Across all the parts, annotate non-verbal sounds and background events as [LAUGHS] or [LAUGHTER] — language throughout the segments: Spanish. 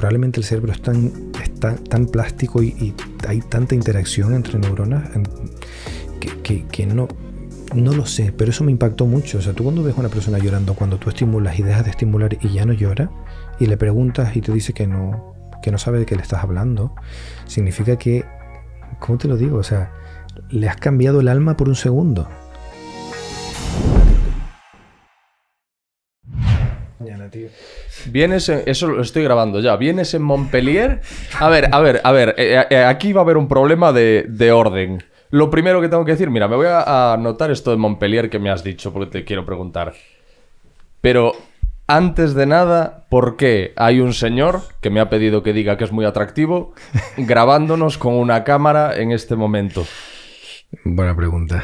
probablemente el cerebro es tan, tan plástico y, hay tanta interacción entre neuronas em, que, no, no lo sé, pero eso me impactó mucho. O sea, tú cuando ves a una persona llorando, cuando tú estimulas y dejas de estimular y ya no llora, y le preguntas y te dice que no, que no sabe de qué le estás hablando, significa que, ¿cómo te lo digo? O sea, le has cambiado el alma por un segundo. Mañana, tío. Vienes, en, eso lo estoy grabando ya. Vienes en Montpellier. A ver, a ver, a ver. Eh, eh, eh, aquí va a haber un problema de, orden. Lo primero que tengo que decir, mira, me voy a anotar esto de Montpellier que me has dicho porque te quiero preguntar. Pero antes de nada, ¿por qué hay un señor que me ha pedido que diga que es muy atractivo [LAUGHS] grabándonos con una cámara en este momento? Buena pregunta.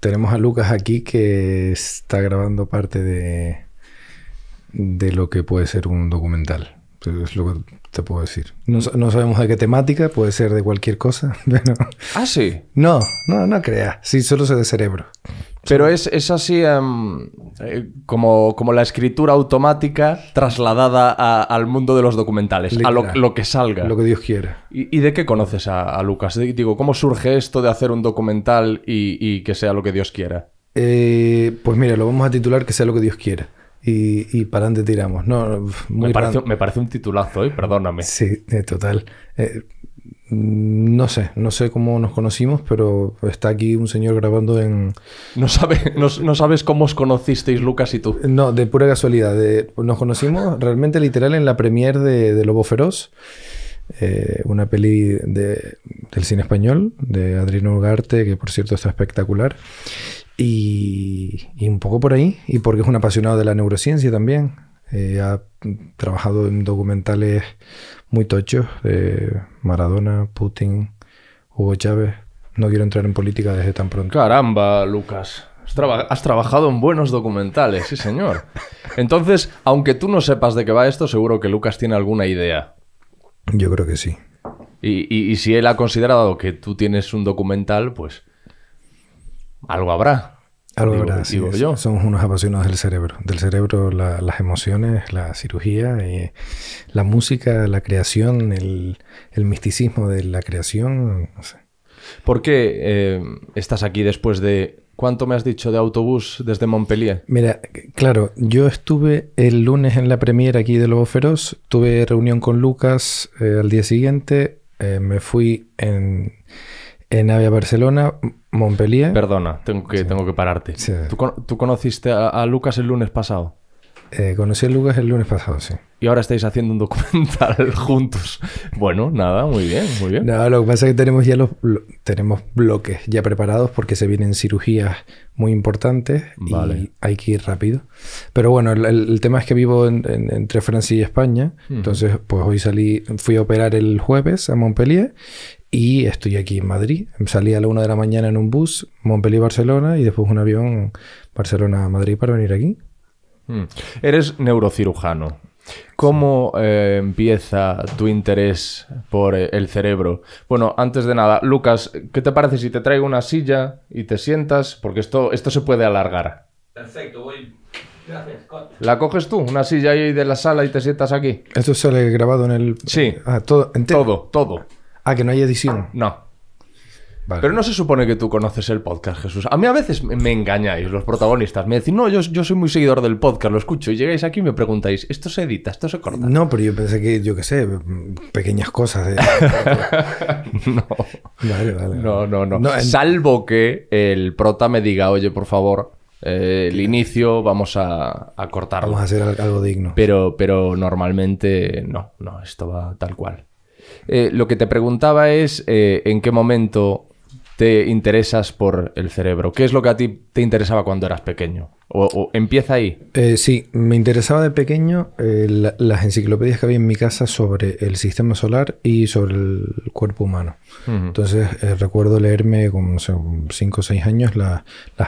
tenemos a Lucas aquí que está grabando parte de de lo que puede ser un documental. Pues, es lo que te puedo decir. No, sabemos de qué temática, puede ser de cualquier cosa. [LAUGHS] Ah, sí. No, no, no crea, Sí, solo sé de cerebro. Pero es, así em, eh, como, la escritura automática trasladada al mundo de los documentales, a lo, que salga. Lo que Dios quiera. ¿Y, de qué conoces a, Lucas? Digo, ¿cómo surge esto de hacer un documental y, que sea lo que Dios quiera? Eh, pues mira, lo vamos a titular que sea lo que Dios quiera y, para dónde tiramos. No, muy me, parece, un titulazo perdóname. Sí, eh, total. Eh, mm, no sé, no sé cómo nos conocimos, pero está aquí un señor grabando en... No, sabes no, sabes cómo os conocisteis, Lucas y tú. No, de pura casualidad. nos conocimos realmente literal en la premiere de, Lobo Feroz. Eh, una peli de, del cine español de Adriano Ugarte, que por cierto está espectacular. Y, un poco por ahí, y porque es un apasionado de la neurociencia también. Eh, ha trabajado en documentales muy tochos de eh, Maradona, Putin, Hugo Chávez. No quiero entrar en política desde tan pronto. Caramba, Lucas. Has, trabajado en buenos documentales, sí señor. Entonces, aunque tú no sepas de qué va esto, seguro que Lucas tiene alguna idea. Yo creo que sí. y si él ha considerado que tú tienes un documental, pues algo habrá. Algo habrá, digo yo. Somos unos apasionados del cerebro. Del cerebro, las emociones, la cirugía, eh, la música, la creación, el, misticismo de la creación. ¿Por qué eh, estás aquí después de ¿Cuánto me has dicho de autobús desde Montpellier? Mira, claro, yo estuve el lunes en la premiere aquí de Lobo Feroz, tuve reunión con Lucas el eh, al día siguiente, me fui en en Avia Barcelona, Montpellier. Perdona, tengo que, tengo que pararte. ¿Tú, conociste a, Lucas el lunes pasado? Eh, conocí a Lucas el lunes pasado, sí. Y ahora estáis haciendo un documental [LAUGHS] juntos. Bueno, nada, muy bien, muy bien. Nada, lo que pasa es que tenemos ya los tenemos bloques ya preparados porque se vienen cirugías muy importantes y hay que ir rápido. Pero bueno, el, tema es que vivo entre Francia y España. Entonces, pues hoy salí, fui a operar el jueves a Montpellier y estoy aquí en Madrid. Em, salí a la una de la mañana en un bus, Montpellier-Barcelona, y después un avión Barcelona-Madrid para venir aquí. Hmm. Eres neurocirujano. ¿Cómo eh, empieza tu interés por eh, el cerebro? Bueno, antes de nada, Lucas, ¿qué te parece si te traigo una silla y te sientas? Porque esto, esto se puede alargar. Perfecto, voy. Gracias, Scott. ¿La coges tú? ¿Una silla ahí de la sala y te sientas aquí? Esto sale grabado en el... Sí. Ah, todo, todo. Ah, que no hay edición. No. Pero no se supone que tú conoces el podcast, Jesús. A mí a veces me engañáis los protagonistas. Me decís, no, yo, soy muy seguidor del podcast, lo escucho. Y llegáis aquí y me preguntáis, ¿esto se edita? ¿Esto se corta? No, pero yo pensé que, yo qué sé, pequeñas cosas. ¿eh? [LAUGHS] no. Vale, vale, no. No, no, Salvo que el prota me diga, oye, por favor, eh, el inicio vamos a, cortarlo. Vamos a hacer algo digno. Pero, pero normalmente no, no, esto va tal cual. Eh, lo que te preguntaba es eh, en qué momento te interesas por el cerebro. ¿Qué es lo que a ti te interesaba cuando eras pequeño? ¿O, empieza ahí? Eh, sí, me interesaba de pequeño eh, las enciclopedias que había en mi casa sobre el sistema solar y sobre el cuerpo humano. Entonces eh, recuerdo leerme con 5 o 6 años las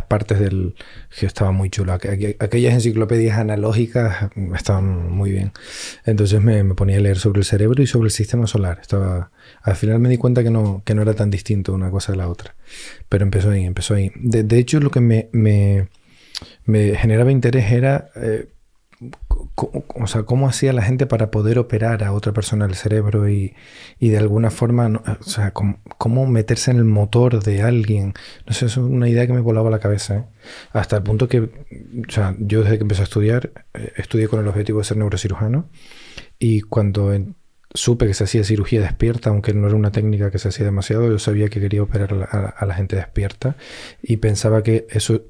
partes del... que estaba muy chulo. aquellas enciclopedias analógicas mm, estaban muy bien. Entonces me, ponía a leer sobre el cerebro y sobre el sistema solar. Estaba, al final me di cuenta que no, que no era tan distinto una cosa de la otra. Pero empezó ahí, empezó ahí. De, hecho, lo que me, me me generaba interés era, eh, o sea, cómo hacía la gente para poder operar a otra persona el cerebro y, de alguna forma, o sea, cómo, meterse en el motor de alguien. No sé, es una idea que me volaba la cabeza. ¿eh? Hasta el punto que, o sea, yo desde que empecé a estudiar, eh, estudié con el objetivo de ser neurocirujano y cuando... supe que se hacía cirugía despierta, aunque no era una técnica que se hacía demasiado, yo sabía que quería operar a la, gente despierta y pensaba que eso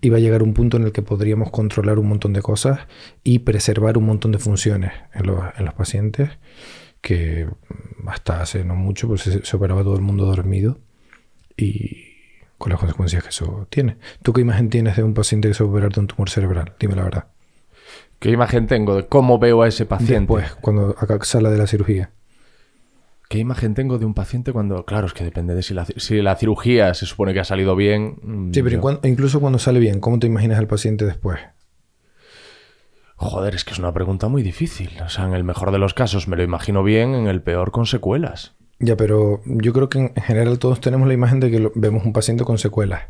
iba a llegar un punto en el que podríamos controlar un montón de cosas y preservar un montón de funciones en los, pacientes, que hasta hace no mucho pues, se, operaba todo el mundo dormido y con las consecuencias que eso tiene. ¿Tú qué imagen tienes de un paciente que se va a operar de un tumor cerebral? Dime la verdad. ¿Qué imagen tengo de cómo veo a ese paciente? Pues cuando acá sala de la cirugía. ¿Qué imagen tengo de un paciente cuando.? Claro, es que depende de si la, cirugía se supone que ha salido bien. Mm, sí, pero incluso cuando sale bien, ¿cómo te imaginas al paciente después? Joder, es que es una pregunta muy difícil. O sea, en el mejor de los casos me lo imagino bien, en el peor con secuelas. Ya, pero yo creo que en general todos tenemos la imagen de que vemos un paciente con secuelas.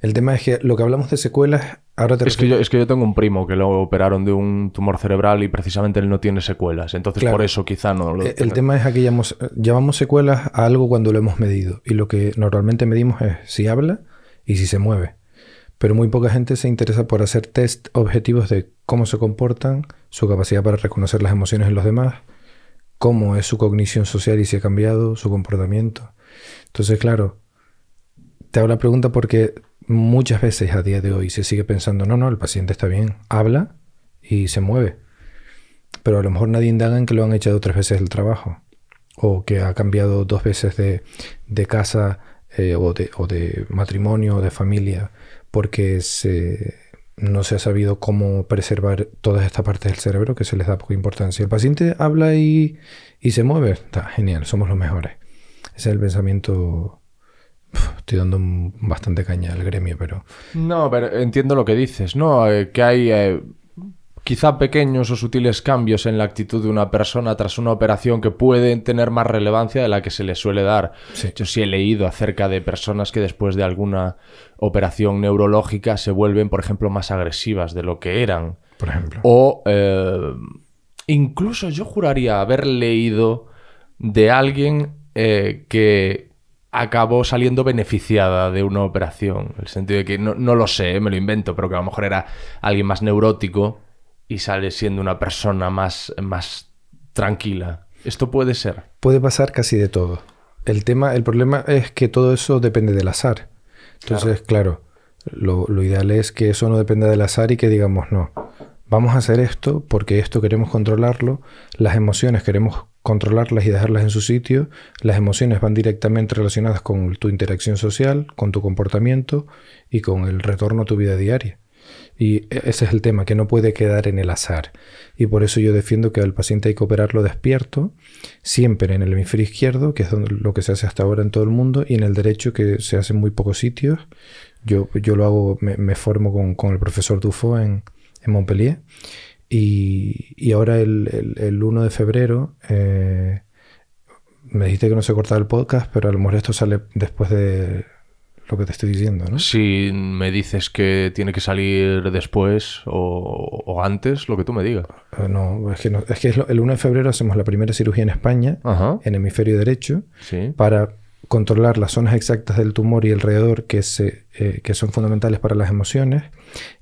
El tema es que lo que hablamos de secuelas, ahora es que, yo, tengo un primo que lo operaron de un tumor cerebral y precisamente él no tiene secuelas. Entonces, por eso quizá no lo. Eh, el, tema es que llamamos, eh, llamamos secuelas a algo cuando lo hemos medido. Y lo que normalmente medimos es si habla y si se mueve. Pero muy poca gente se interesa por hacer test objetivos de cómo se comportan, su capacidad para reconocer las emociones en los demás, cómo es su cognición social y si ha cambiado su comportamiento. Entonces, claro, te hago la pregunta porque muchas veces a día de hoy se sigue pensando, no, no, el paciente está bien, habla y se mueve. Pero a lo mejor nadie indaga en que lo han echado tres veces del trabajo, o que ha cambiado dos veces de, casa eh, o, de, matrimonio o de familia, porque no se ha sabido cómo preservar todas estas partes del cerebro que se les da poca importancia. El paciente habla y, y se mueve, está genial, somos los mejores. Ese es el pensamiento estoy dando bastante caña al gremio, pero... No, pero entiendo lo que dices, ¿no? Eh, que hay eh, quizá pequeños o sutiles cambios en la actitud de una persona tras una operación que pueden tener más relevancia de la que se le suele dar. Yo sí he leído acerca de personas que después de alguna operación neurológica se vuelven, por ejemplo, más agresivas de lo que eran. Por ejemplo. O eh, incluso yo juraría haber leído de alguien que acabó saliendo beneficiada de una operación. En el sentido de que no, lo sé, me lo invento, pero que a lo mejor era alguien más neurótico y sale siendo una persona más, más tranquila. Esto puede ser. Puede pasar casi de todo. El tema, el problema es que todo eso depende del azar. Entonces, claro, claro lo, lo, ideal es que eso no dependa del azar y que digamos no. Vamos a hacer esto porque esto queremos controlarlo, las emociones queremos controlarlas y dejarlas en su sitio. Las emociones van directamente relacionadas con tu interacción social, con tu comportamiento y con el retorno a tu vida diaria. Y e-, ese es el tema, que no puede quedar en el azar. Y por eso yo defiendo que al paciente hay que operarlo despierto, siempre en el hemisferio izquierdo, que es lo que se hace hasta ahora en todo el mundo, y en el derecho, que se hace en muy pocos sitios. Yo, yo lo hago, me, formo con, el profesor Dufo en, en Montpellier, y, ahora el, 1 de febrero, eh, me dijiste que no se cortaba el podcast, pero a lo mejor esto sale después de lo que te estoy diciendo, ¿no? Si me dices que tiene que salir después o, antes, lo que tú me digas. Eh, no, es que, es que el 1 de febrero hacemos la primera cirugía en España, en hemisferio derecho, para controlar las zonas exactas del tumor y alrededor eh, que, son fundamentales para las emociones.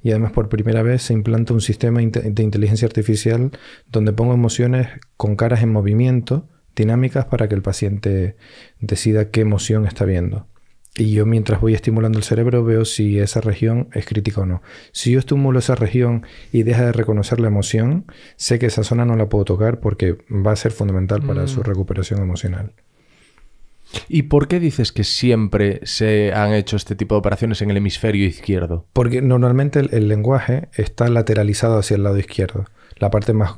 Y además por primera vez se implanta un sistema de inteligencia artificial donde pongo emociones con caras en movimiento, dinámicas, para que el paciente decida qué emoción está viendo. Y yo mientras voy estimulando el cerebro veo si esa región es crítica o no. Si yo estimulo esa región y deja de reconocer la emoción, sé que esa zona no la puedo tocar porque va a ser fundamental para mm. su recuperación emocional. ¿Y por qué dices que siempre se han hecho este tipo de operaciones en el hemisferio izquierdo? Porque normalmente el, lenguaje está lateralizado hacia el lado izquierdo, la parte más,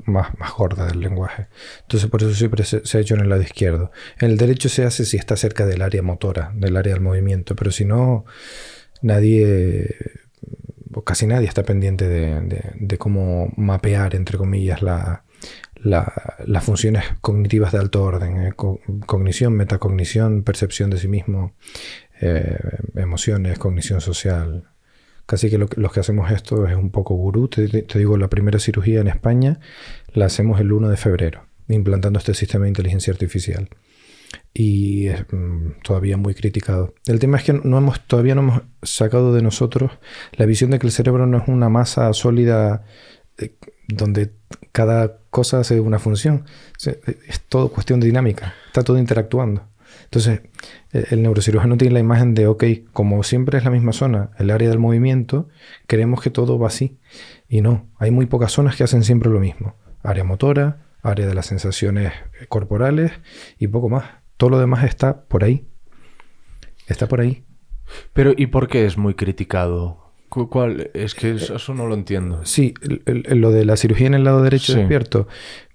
gorda del lenguaje. Entonces por eso siempre se, ha hecho en el lado izquierdo. En el derecho se hace si está cerca del área motora, del área del movimiento, pero si no, nadie, o casi nadie está pendiente de cómo mapear, entre comillas, la las funciones cognitivas de alto orden, eh, cognición, metacognición, percepción de sí mismo, eh, emociones, cognición social. Casi que, los que hacemos esto es un poco gurú. Te, digo, la primera cirugía en España la hacemos el 1 de febrero, implantando este sistema de inteligencia artificial. Y es mm, todavía muy criticado. El tema es que no hemos, todavía no hemos sacado de nosotros la visión de que el cerebro no es una masa sólida eh, donde cada cosa hace una función. Es todo cuestión de dinámica, está todo interactuando. Entonces, e, el neurocirujano tiene la imagen de, ok, como siempre es la misma zona, el área del movimiento, creemos que todo va así. Y no, hay muy pocas zonas que hacen siempre lo mismo. Área motora, área de las sensaciones corporales y poco más. Todo lo demás está por ahí. Está por ahí. Pero, ¿y por qué es muy criticado ¿Cuál? Es que eh, eso no lo entiendo. Sí, lo de la cirugía en el lado derecho despierto.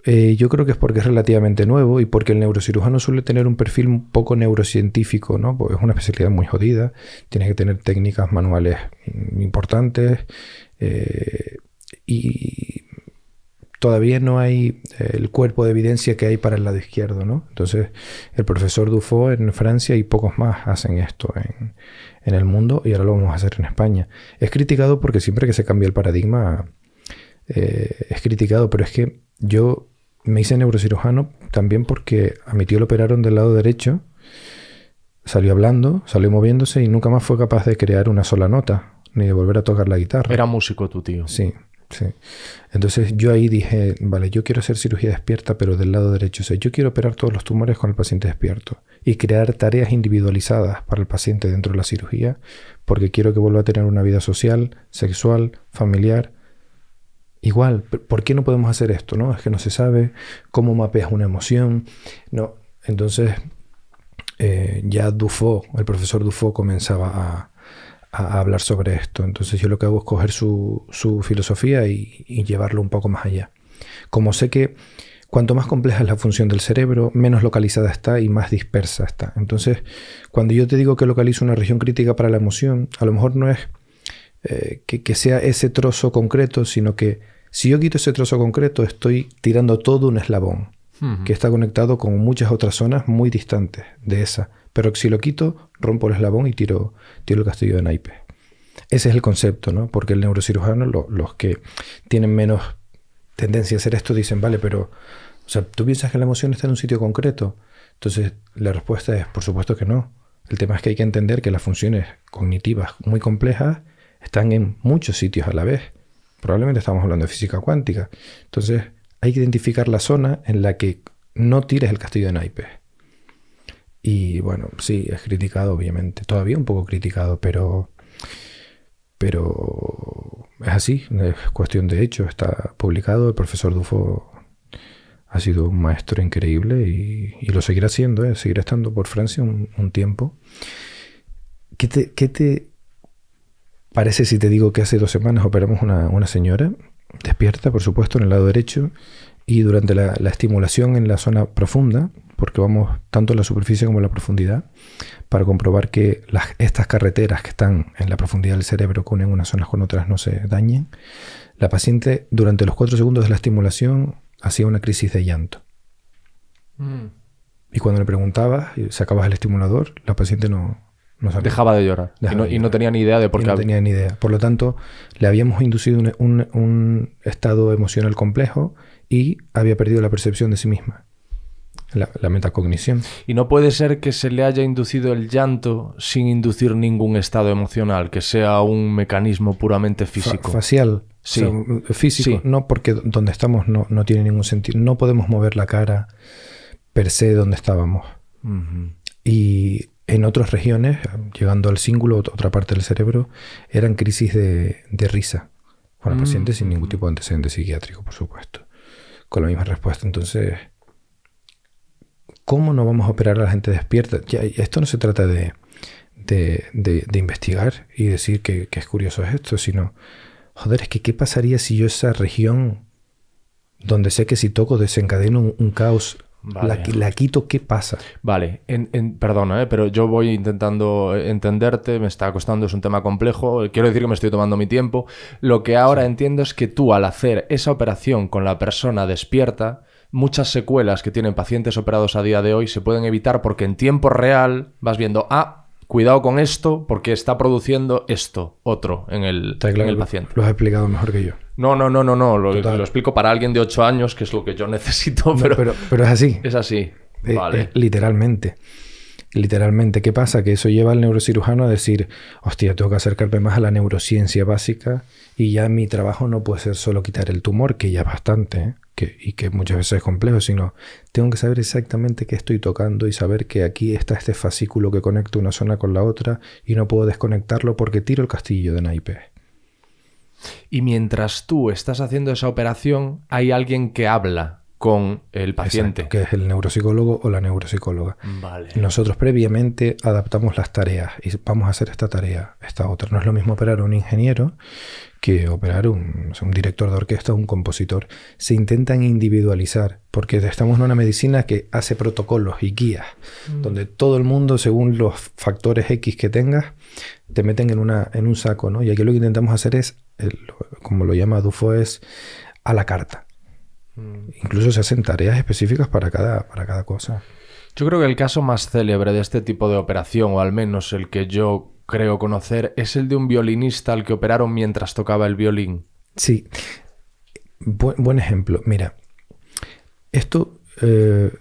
Eh, yo creo que es porque es relativamente nuevo y porque el neurocirujano suele tener un perfil un poco neurocientífico, ¿no? Porque es una especialidad muy jodida, Tiene que tener técnicas manuales mm, importantes eh, y todavía no hay eh, el cuerpo de evidencia que hay para el lado izquierdo, ¿no? Entonces, el profesor Dufault en Francia y pocos más hacen esto en, el mundo y ahora lo vamos a hacer en España. Es criticado porque siempre que se cambia el paradigma eh, es criticado, pero es que yo me hice neurocirujano también porque a mi tío lo operaron del lado derecho, salió hablando, salió moviéndose y nunca más fue capaz de crear una sola nota ni de volver a tocar la guitarra. Era músico tu tío. Sí. Entonces yo ahí dije, vale, yo quiero hacer cirugía despierta, pero del lado derecho. O sea, yo quiero operar todos los tumores con el paciente despierto y crear tareas individualizadas para el paciente dentro de la cirugía, porque quiero que vuelva a tener una vida social, sexual, familiar. Igual, ¿por qué no podemos hacer esto? ¿No? Es que no se sabe cómo mapeas una emoción. No. Entonces, eh, ya Dufo, el profesor Dufo comenzaba a, a, hablar sobre esto. Entonces yo lo que hago es coger su, filosofía y, llevarlo un poco más allá. Como sé que cuanto más compleja es la función del cerebro, menos localizada está y más dispersa está. Entonces, cuando yo te digo que localizo una región crítica para la emoción, a lo mejor no es eh, que, que sea ese trozo concreto, sino que si yo quito ese trozo concreto, estoy tirando todo un eslabón que está conectado con muchas otras zonas muy distantes de esa. Pero si lo quito, rompo el eslabón y tiro, tiro el castillo de naipes. Ese es el concepto, ¿no? Porque el neurocirujano, los que tienen menos tendencia a hacer esto, dicen, vale, pero, o sea, ¿tú piensas que la emoción está en un sitio concreto? Entonces, la respuesta es, por supuesto que no. El tema es que hay que entender que las funciones cognitivas muy complejas están en muchos sitios a la vez. Probablemente estamos hablando de física cuántica. Entonces, hay que identificar la zona en la que no tires el castillo de naipes. Y bueno, sí, es criticado, obviamente. Todavía un poco criticado, pero. Pero es así, es cuestión de hecho, está publicado. El profesor Dufo ha sido un maestro increíble y, lo seguirá siendo, ¿eh? seguirá estando por Francia un, tiempo. ¿Qué te, te, parece si te digo que hace dos semanas operamos una, una señora despierta, por supuesto, en el lado derecho y durante la, estimulación en la zona profunda, porque vamos tanto en la superficie como en la profundidad, para comprobar que estas carreteras que están en la profundidad del cerebro con unas zonas con otras no se dañen, la paciente durante los cuatro segundos de la estimulación hacía una crisis de llanto. Mm. Y cuando le preguntabas, sacabas el estimulador, la paciente no, Dejaba de llorar. y, no, tenía ni idea de por qué. No tenía ni idea. Por lo tanto, le habíamos inducido un, estado emocional complejo y había perdido la percepción de sí misma. La, metacognición. Y no puede ser que se le haya inducido el llanto sin inducir ningún estado emocional, que sea un mecanismo puramente físico. facial. Sí. físico. No, porque donde estamos no, tiene ningún sentido. No podemos mover la cara per se donde estábamos. Y en otras regiones, llegando al cíngulo, otra parte del cerebro, eran crisis de, risa. Con los mm. pacientes sin ningún tipo de antecedente psiquiátrico, por supuesto. Con la misma respuesta. Entonces, ¿cómo no vamos a operar a la gente despierta? esto no se trata de, investigar y decir que, es curioso esto, sino, joder, es que ¿qué pasaría si yo esa región donde sé que si toco desencadeno un caos la, quito, ¿qué pasa? Vale, en, perdona, eh, pero yo voy intentando entenderte, me está costando, es un tema complejo, quiero decir que me estoy tomando mi tiempo. Lo que ahora entiendo es que tú al hacer esa operación con la persona despierta, muchas secuelas que tienen pacientes operados a día de hoy se pueden evitar porque en tiempo real vas viendo, ah, cuidado con esto porque está produciendo esto, otro, en el, en paciente. Lo, has explicado mejor que yo. No, no, no, no, no. Lo, explico para alguien de 8 años, que es lo que yo [LAUGHS] necesito, pero. pero, es así. Es así. Eh, eh, vale. literalmente. Literalmente. ¿Qué pasa? Que eso lleva al neurocirujano a decir, hostia, tengo que acercarme más a la neurociencia básica y ya mi trabajo no puede ser solo quitar el tumor, que ya es bastante. ¿eh? y que muchas veces es complejo, sino tengo que saber exactamente qué estoy tocando y saber que aquí está este fascículo que conecta una zona con la otra y no puedo desconectarlo porque tiro el castillo de Naipe. Y mientras tú estás haciendo esa operación, hay alguien que habla con el paciente. que es el neuropsicólogo o la neuropsicóloga. Nosotros previamente adaptamos las tareas y vamos a hacer esta tarea, esta otra. No es lo mismo operar un ingeniero que operar un, un director de orquesta o un compositor. Se intentan individualizar porque estamos en una medicina que hace protocolos y guías, mm. donde todo el mundo, según los factores X que tengas, te meten en, una, en un saco. ¿no? Y aquí lo que intentamos hacer es, como lo llama Dufo, es a la carta Mm. Incluso se hacen tareas específicas para cada, para cada cosa. Yo creo que el caso más célebre de este tipo de operación, o al menos el que yo creo conocer, es el de un violinista al que operaron mientras tocaba el violín. Sí. buen ejemplo. Mira, esto eh,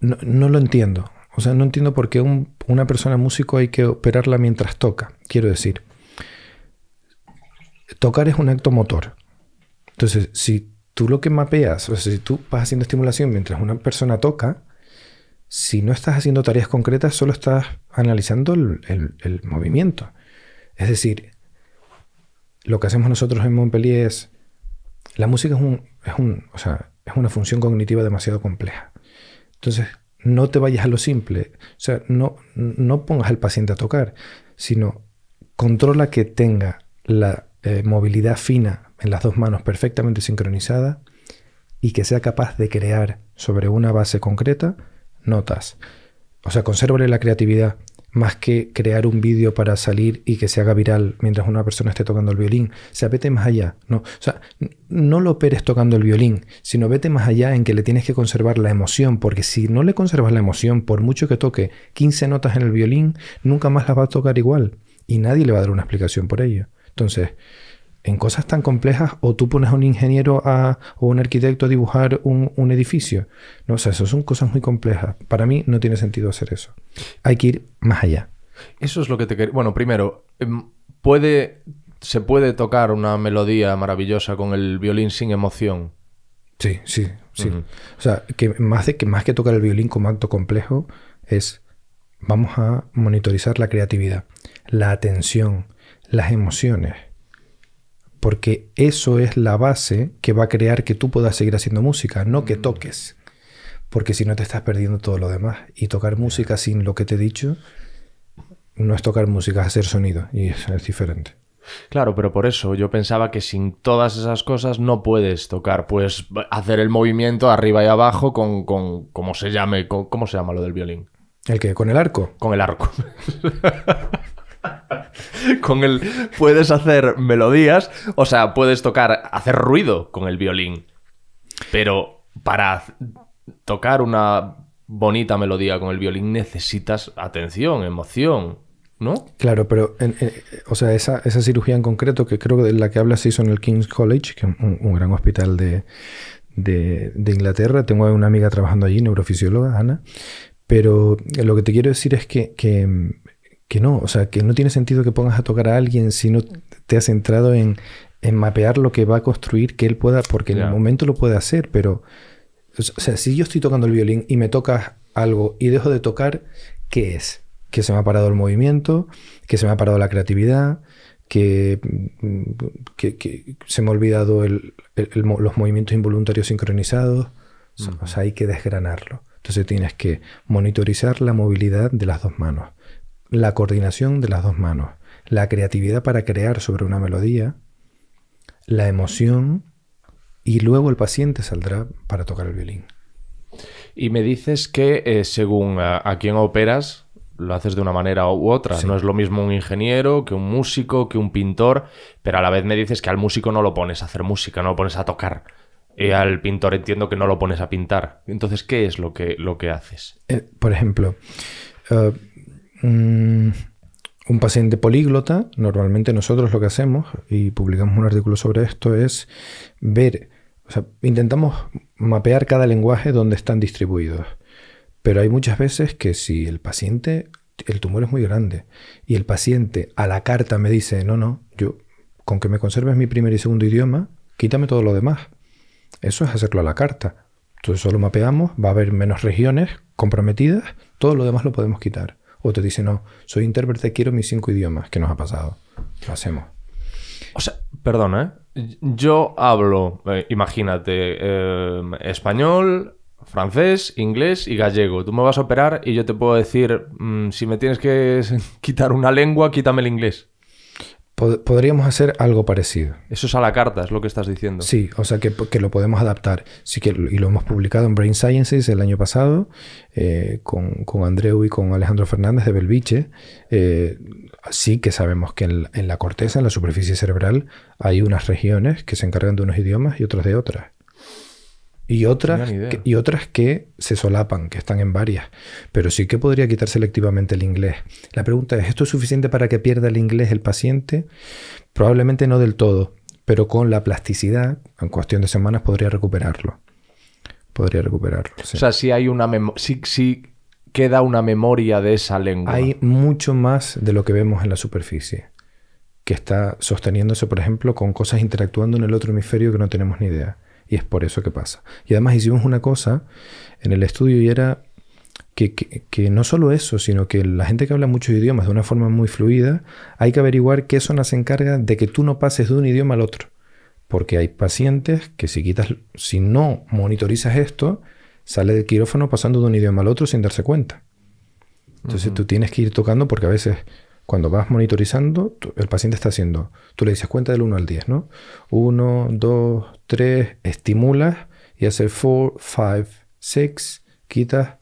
no, lo entiendo. O sea, no entiendo por qué una persona músico hay que operarla mientras toca. Quiero decir, tocar es un acto motor. Entonces, si tú lo que mapeas, o sea, si tú vas haciendo estimulación mientras una persona toca, si no estás haciendo tareas concretas, solo estás analizando el, movimiento. Es decir, lo que hacemos nosotros en Montpellier es, la música es, un, es, una función cognitiva demasiado compleja. Entonces, no te vayas a lo simple, o sea, no, no pongas al paciente a tocar, sino controla que tenga la eh, movilidad fina en las dos manos perfectamente sincronizada y que sea capaz de crear sobre una base concreta notas. O sea, consérvale la creatividad más que crear un vídeo para salir y que se haga viral mientras una persona esté tocando el violín. O sea, vete más allá. No, o sea, no lo operes tocando el violín, sino vete más allá en que le tienes que conservar la emoción, porque si no le conservas la emoción, por mucho que toque 15 notas en el violín, nunca más las va a tocar igual. Y nadie le va a dar una explicación por ello. Entonces, en cosas tan complejas o tú pones a un ingeniero a, o un arquitecto a dibujar un, edificio. No, o sea, eso son cosas muy complejas. Para mí no tiene sentido hacer eso. Hay que ir más allá. Eso es lo que te quería. Bueno, primero, em, puede, se puede tocar una melodía maravillosa con el violín sin emoción. Sí, sí, sí. O sea, que más, de, que más que tocar el violín como acto complejo es vamos a monitorizar la creatividad, la atención, las emociones porque eso es la base que va a crear que tú puedas seguir haciendo música, no que mm. toques. Porque si no te estás perdiendo todo lo demás. Y tocar música sin lo que te he dicho no es tocar música, es hacer sonido. Y es, diferente. Claro, pero por eso yo pensaba que sin todas esas cosas no puedes tocar, pues hacer el movimiento arriba y abajo con, con ¿cómo se llame? ¿Cómo se llama lo del violín? ¿El qué? ¿Con el arco? Con el arco. [LAUGHS] [LAUGHS] con el puedes hacer melodías, o sea, puedes tocar, hacer ruido con el violín. Pero para tocar una bonita melodía con el violín necesitas atención, emoción, ¿no? Claro, pero o sea, esa, cirugía en concreto, que creo que de la que hablas se hizo en el King's College, que es un, gran hospital de, Inglaterra. Tengo una amiga trabajando allí, neurofisióloga, Ana. Pero lo que te quiero decir es que que no, o sea, que no tiene sentido que pongas a tocar a alguien si no te has centrado en, mapear lo que va a construir que él pueda, porque en el momento lo puede hacer, pero, o sea, si yo estoy tocando el violín y me tocas algo y dejo de tocar, ¿qué es? Que se me ha parado el movimiento, que se me ha parado la creatividad, que, mm, que, se me ha olvidado los movimientos involuntarios sincronizados. O sea, hay que desgranarlo. Entonces tienes que monitorizar la movilidad de las dos manos la coordinación de las dos manos, la creatividad para crear sobre una melodía, la emoción y luego el paciente saldrá para tocar el violín. Y me dices que eh, según a, quien quién operas, lo haces de una manera u otra. No es lo mismo un ingeniero que un músico, que un pintor, pero a la vez me dices que al músico no lo pones a hacer música, no lo pones a tocar. Y al pintor entiendo que no lo pones a pintar. Entonces, ¿qué es lo que, lo que haces? Eh, por ejemplo, eh, Mm, un paciente políglota, normalmente nosotros lo que hacemos, y publicamos un artículo sobre esto, es ver, o sea, intentamos mapear cada lenguaje donde están distribuidos. Pero hay muchas veces que si el paciente, el tumor es muy grande, y el paciente a la carta me dice, no, no, yo, con que me conserves mi primer y segundo idioma, quítame todo lo demás. Eso es hacerlo a la carta. Entonces solo mapeamos, va a haber menos regiones comprometidas, todo lo demás lo podemos quitar. ¿O te dice, no, soy intérprete, quiero mis cinco idiomas. ¿Qué nos ha pasado? Lo hacemos. O sea, perdona, ¿eh? Yo hablo, eh, imagínate, eh, español, francés, inglés y gallego. Tú me vas a operar y yo te puedo decir, mm, si me tienes que [LAUGHS] quitar una lengua, quítame el inglés podríamos hacer algo parecido. Eso es a la carta, es lo que estás diciendo. Sí, o sea que, lo podemos adaptar. Sí que, y lo hemos publicado en Brain Sciences el año pasado eh, con, Andreu y con Alejandro Fernández de Belviche. Eh, sí que sabemos que en en la corteza, en la superficie cerebral, hay unas regiones que se encargan de unos idiomas y otras de otras. Y otras, que, y otras que se solapan, que están en varias. Pero sí que podría quitar selectivamente el inglés. La pregunta es, ¿esto es suficiente para que pierda el inglés el paciente? Probablemente no del todo, pero con la plasticidad, en cuestión de semanas, podría recuperarlo. Podría recuperarlo. Sí. O sea, si hay una Si, si queda una memoria de esa lengua. Hay mucho más de lo que vemos en la superficie, que está sosteniéndose, por ejemplo, con cosas interactuando en el otro hemisferio que no tenemos ni idea. Y es por eso que pasa. Y además hicimos una cosa en el estudio y era que, no solo eso, sino que la gente que habla muchos idiomas de una forma muy fluida, hay que averiguar qué zona se encarga de que tú no pases de un idioma al otro. Porque hay pacientes que si quitas, si no monitorizas esto, sale del quirófano pasando de un idioma al otro sin darse cuenta. Entonces tú tienes que ir tocando porque a veces cuando vas monitorizando, el paciente está haciendo, tú le dices cuenta del 1 al 10, ¿no? 1, 2, 3, estimulas y hace 4, 5, 6, quitas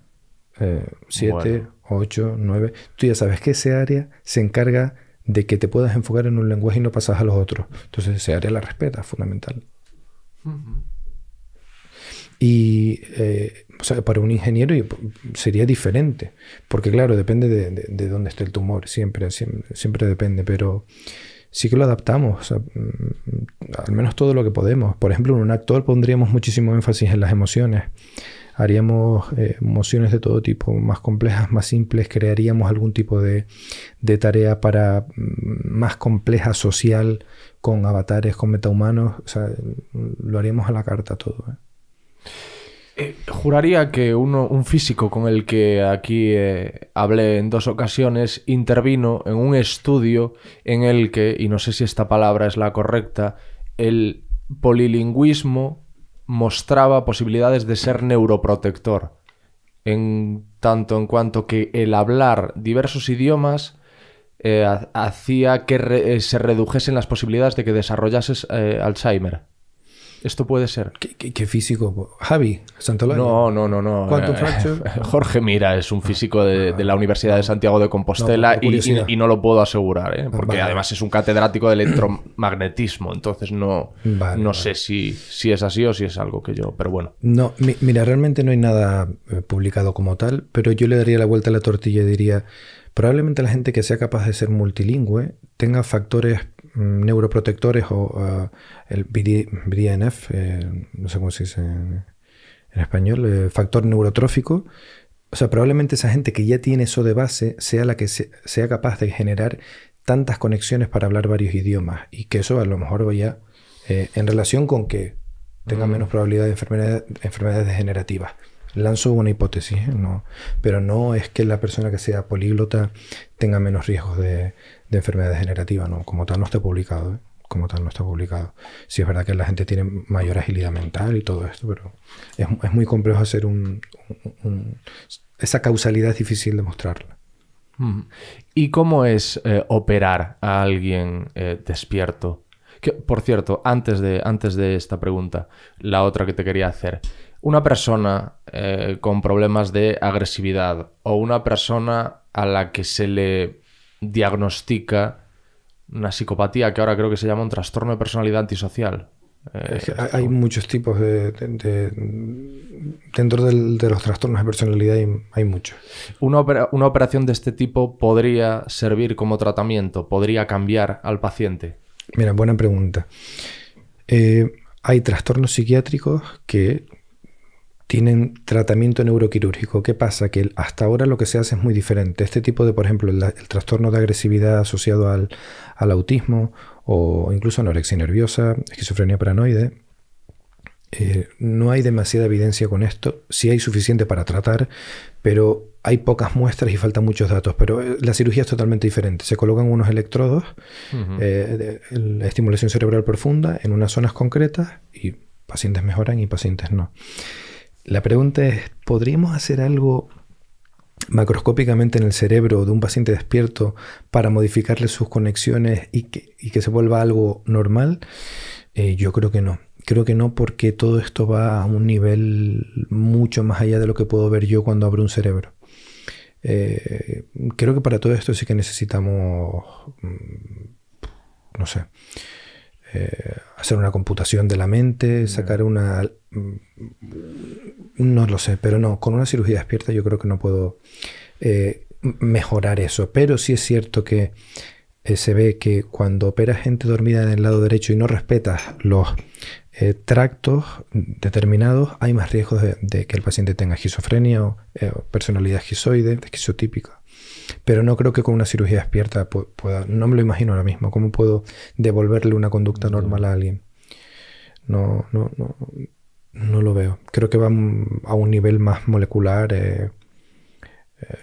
7, 8, 9. Tú ya sabes que ese área se encarga de que te puedas enfocar en un lenguaje y no pasas a los otros. Entonces ese área la respeta, fundamental. Y eh, o sea, para un ingeniero mm, sería diferente, porque claro, depende de, dónde esté el tumor, siempre, siempre, depende, pero sí que lo adaptamos, mm, al menos todo lo que podemos. Por ejemplo, en un actor pondríamos muchísimo énfasis en las emociones, haríamos eh, emociones de todo tipo, más complejas, más simples, crearíamos algún tipo de, tarea para mm, más compleja social, con avatares, con metahumanos, o sea, lo haríamos a la carta todo. ¿eh? Eh, juraría que uno, un físico con el que aquí eh, hablé en dos ocasiones intervino en un estudio en el que, y no sé si esta palabra es la correcta, el polilingüismo mostraba posibilidades de ser neuroprotector, en tanto en cuanto que el hablar diversos idiomas eh, hacía que se redujesen las posibilidades de que desarrollases Alzheimer. Esto puede ser. ¿Qué, físico? Javi, Santolaya. No, no, no, no. Eh, [LAUGHS] Jorge Mira es un físico de, ah, la Universidad de Santiago de Compostela y, no lo puedo asegurar, ¿eh? Ah, porque además es un catedrático de electromagnetismo, entonces no, no sé si, si es así o si es algo que yo, pero bueno. No, mira, realmente no hay nada eh, publicado como tal, pero yo le daría la vuelta a la tortilla y diría, probablemente la gente que sea capaz de ser multilingüe tenga factores Mm, neuroprotectores o ah, el BDNF, eh, no sé cómo se dice en, español, eh, factor neurotrófico. O sea, probablemente esa gente que ya tiene eso de base sea la que sea capaz de generar tantas conexiones para hablar varios idiomas y que eso a lo mejor vaya eh, en relación con que tenga mm. menos probabilidad de enfermedades degenerativas. Lanzo una hipótesis, no, pero no es que la persona que sea políglota tenga menos riesgos de, de enfermedad degenerativa, ¿no? Como tal no está publicado, ¿eh? Como tal no está publicado. si es verdad que la gente tiene mayor agilidad mental y todo esto, pero es, muy complejo hacer un, Esa causalidad es difícil de mostrarla. ¿Y cómo es eh, operar a alguien eh, despierto? Que, por cierto, antes de, antes de esta pregunta, la otra que te quería hacer. Una persona con problemas de agresividad o una persona a la que se le diagnostica una psicopatía que ahora creo que se llama un trastorno de personalidad antisocial. Eh, hay muchos tipos de... dentro de los trastornos de personalidad hay, muchos. Una, operación de este tipo podría servir como tratamiento, podría cambiar al paciente. Mira, buena pregunta. Eh, hay trastornos psiquiátricos que tienen tratamiento neuroquirúrgico. ¿Qué pasa? Que hasta ahora lo que se hace es muy diferente. Este tipo de, por ejemplo, el, trastorno de agresividad asociado al, autismo o incluso anorexia nerviosa, esquizofrenia paranoide, eh, no hay demasiada evidencia con esto. Sí hay suficiente para tratar, pero hay pocas muestras y faltan muchos datos. Pero eh, la cirugía es totalmente diferente. Se colocan unos electrodos, eh, de, la estimulación cerebral profunda en unas zonas concretas y pacientes mejoran y pacientes no. La pregunta es, ¿podríamos hacer algo macroscópicamente en el cerebro de un paciente despierto para modificarle sus conexiones y que, se vuelva algo normal? Eh, yo creo que no. Creo que no porque todo esto va a un nivel mucho más allá de lo que puedo ver yo cuando abro un cerebro. Eh, creo que para todo esto sí que necesitamos, mm, no sé, eh, hacer una computación de la mente, sacar una... Mm, no lo sé, pero no, con una cirugía despierta yo creo que no puedo eh, mejorar eso. Pero sí es cierto que eh, se ve que cuando operas gente dormida en el lado derecho y no respetas los tractos determinados, hay más riesgos de, de, que el paciente tenga esquizofrenia o personalidad esquizoide, esquizotípica. Pero no creo que con una cirugía despierta pueda, no me lo imagino ahora mismo, cómo puedo devolverle una conducta normal a alguien. No, no, no, no lo veo. Creo que va a un nivel más molecular eh, eh,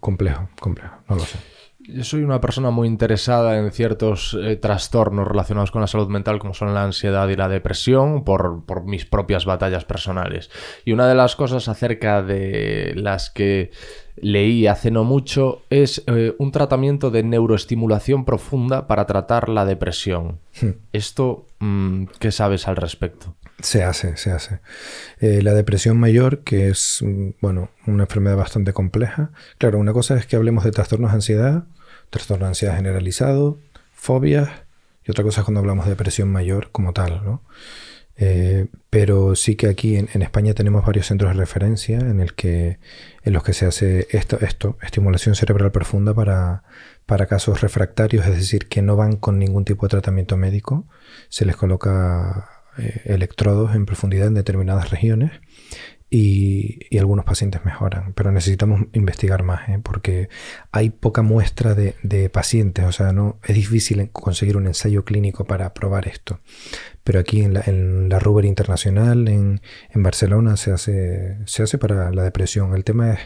complejo, complejo, no lo sé. Yo soy una persona muy interesada en ciertos eh, trastornos relacionados con la salud mental, como son la ansiedad y la depresión, por, mis propias batallas personales. Y una de las cosas acerca de las que leí hace no mucho, es eh, un tratamiento de neuroestimulación profunda para tratar la depresión. Hmm. Esto, mm, ¿qué sabes al respecto? Se hace, se hace. Eh, la depresión mayor, que es, mm, bueno, una enfermedad bastante compleja. Claro, una cosa es que hablemos de trastornos de ansiedad, trastorno de ansiedad generalizado, fobias, y otra cosa es cuando hablamos de depresión mayor como tal, ¿no? Eh, pero sí que aquí en, España tenemos varios centros de referencia en, los que se hace esto, esto estimulación cerebral profunda para, casos refractarios, es decir, que no van con ningún tipo de tratamiento médico. Se les coloca eh, electrodos en profundidad en determinadas regiones y, algunos pacientes mejoran, pero necesitamos investigar más, ¿eh? porque hay poca muestra de, pacientes, o sea, no es difícil conseguir un ensayo clínico para probar esto. Pero aquí en la, en la Ruber Internacional, en, en, Barcelona, se hace, se hace para la depresión. El tema es,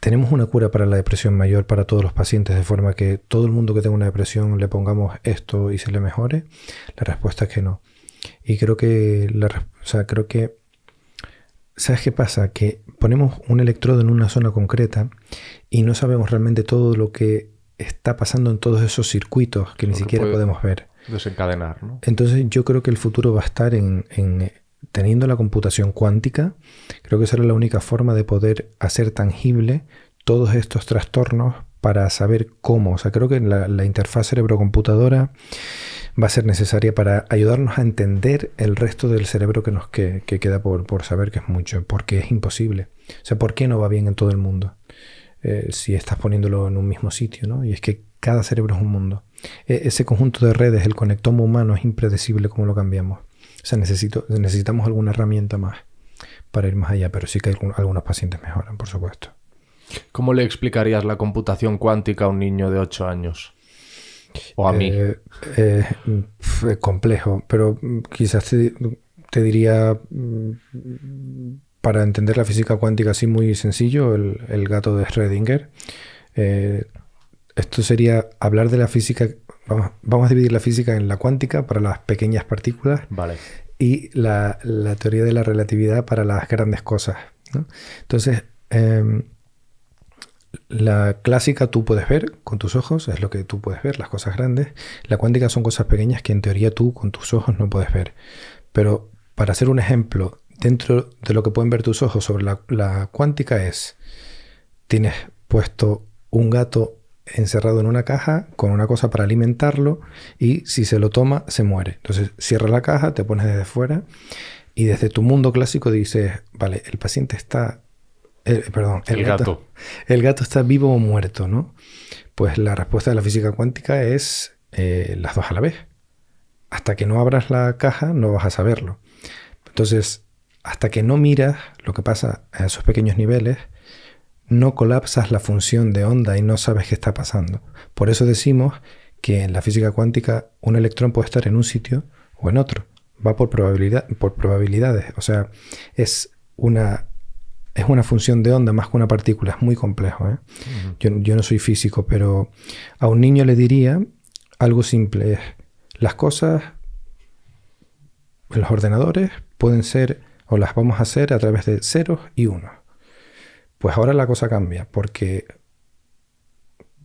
tenemos una cura para la depresión mayor para todos los pacientes, de forma que todo el mundo que tenga una depresión le pongamos esto y se le mejore. La respuesta es que no. Y creo que, la, o sea, creo que ¿Sabes qué pasa? Que ponemos un electrodo en una zona concreta y no sabemos realmente todo lo que está pasando en todos esos circuitos que ni siquiera podemos ver. Desencadenar, ¿no? Entonces yo creo que el futuro va a estar en, en eh, teniendo la computación cuántica. Creo que será la única forma de poder hacer tangible todos estos trastornos para saber cómo. O sea, creo que la, interfaz cerebro-computadora va a ser necesaria para ayudarnos a entender el resto del cerebro que nos que, queda por, saber, que es mucho, porque es imposible. O sea, ¿por qué no va bien en todo el mundo? Eh, si estás poniéndolo en un mismo sitio, ¿no? Y es que cada cerebro es un mundo. E, ese conjunto de redes, el conectoma humano, es impredecible cómo lo cambiamos. O sea, necesito, necesitamos alguna herramienta más para ir más allá, pero sí que algunos pacientes mejoran, por supuesto. ¿Cómo le explicarías la computación cuántica a un niño de 8 años? O a mí. Eh, eh, es complejo, pero quizás te, diría, mm, para entender la física cuántica así muy sencillo, el, gato de Schrödinger. Eh, esto sería hablar de la física, vamos, a dividir la física en la cuántica para las pequeñas partículas vale. y la, teoría de la relatividad para las grandes cosas. Entonces, em, la clásica tú puedes ver con tus ojos, es lo que tú puedes ver, las cosas grandes. La cuántica son cosas pequeñas que en teoría tú con tus ojos no puedes ver. Pero para hacer un ejemplo, dentro de lo que pueden ver tus ojos sobre la, cuántica es, tienes puesto un gato encerrado en una caja con una cosa para alimentarlo y si se lo toma se muere. Entonces cierra la caja, te pones desde fuera y desde tu mundo clásico dices, vale, el paciente está el, eh, perdón, el, gato, ¿El gato está vivo o muerto, no? Pues la respuesta de la física cuántica es eh, las dos a la vez. Hasta que no abras la caja no vas a saberlo. Entonces, hasta que no miras lo que pasa a esos pequeños niveles, no colapsas la función de onda y no sabes qué está pasando. Por eso decimos que en la física cuántica un electrón puede estar en un sitio o en otro. Va por, probabilidad, por probabilidades. O sea, es una es una función de onda más que una partícula, es muy complejo. ¿eh? yo, no soy físico, pero a un niño le diría algo simple, las cosas, los ordenadores pueden ser o las vamos a hacer a través de ceros y unos. Pues ahora la cosa cambia porque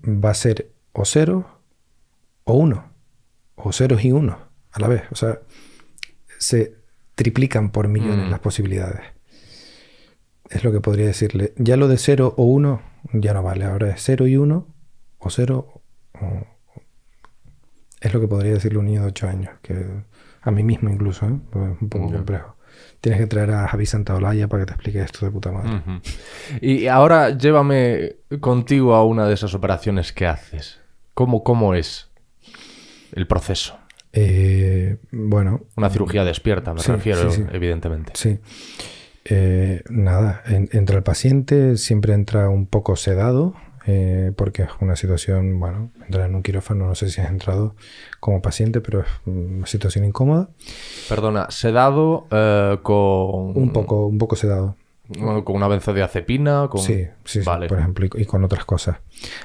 va a ser o ceros o uno, o ceros y uno a la vez. O sea, se triplican por millones mm. las posibilidades es lo que podría decirle. Ya lo de 0 o 1 ya no vale. Ahora es 0 y 1 o 0 Es lo que podría decirle un niño de 8 años, que a mí mismo incluso, ¿eh? Pues un poco complejo. Tienes que traer a Javi Santaolalla para que te explique esto de puta madre. Y ahora llévame contigo a una de esas operaciones que haces. ¿Cómo, cómo es el proceso? Eh, bueno. Una cirugía despierta, me refiero, evidentemente. Sí. Eh, nada, entra el paciente, siempre entra un poco sedado, eh, porque es una situación, bueno, entrar en un quirófano, no sé si has entrado como paciente, pero es una situación incómoda. Perdona, sedado eh, con... Un poco, un poco sedado. Con una benzodiazepina, con... Sí, sí, vale. por ejemplo, y, con otras cosas.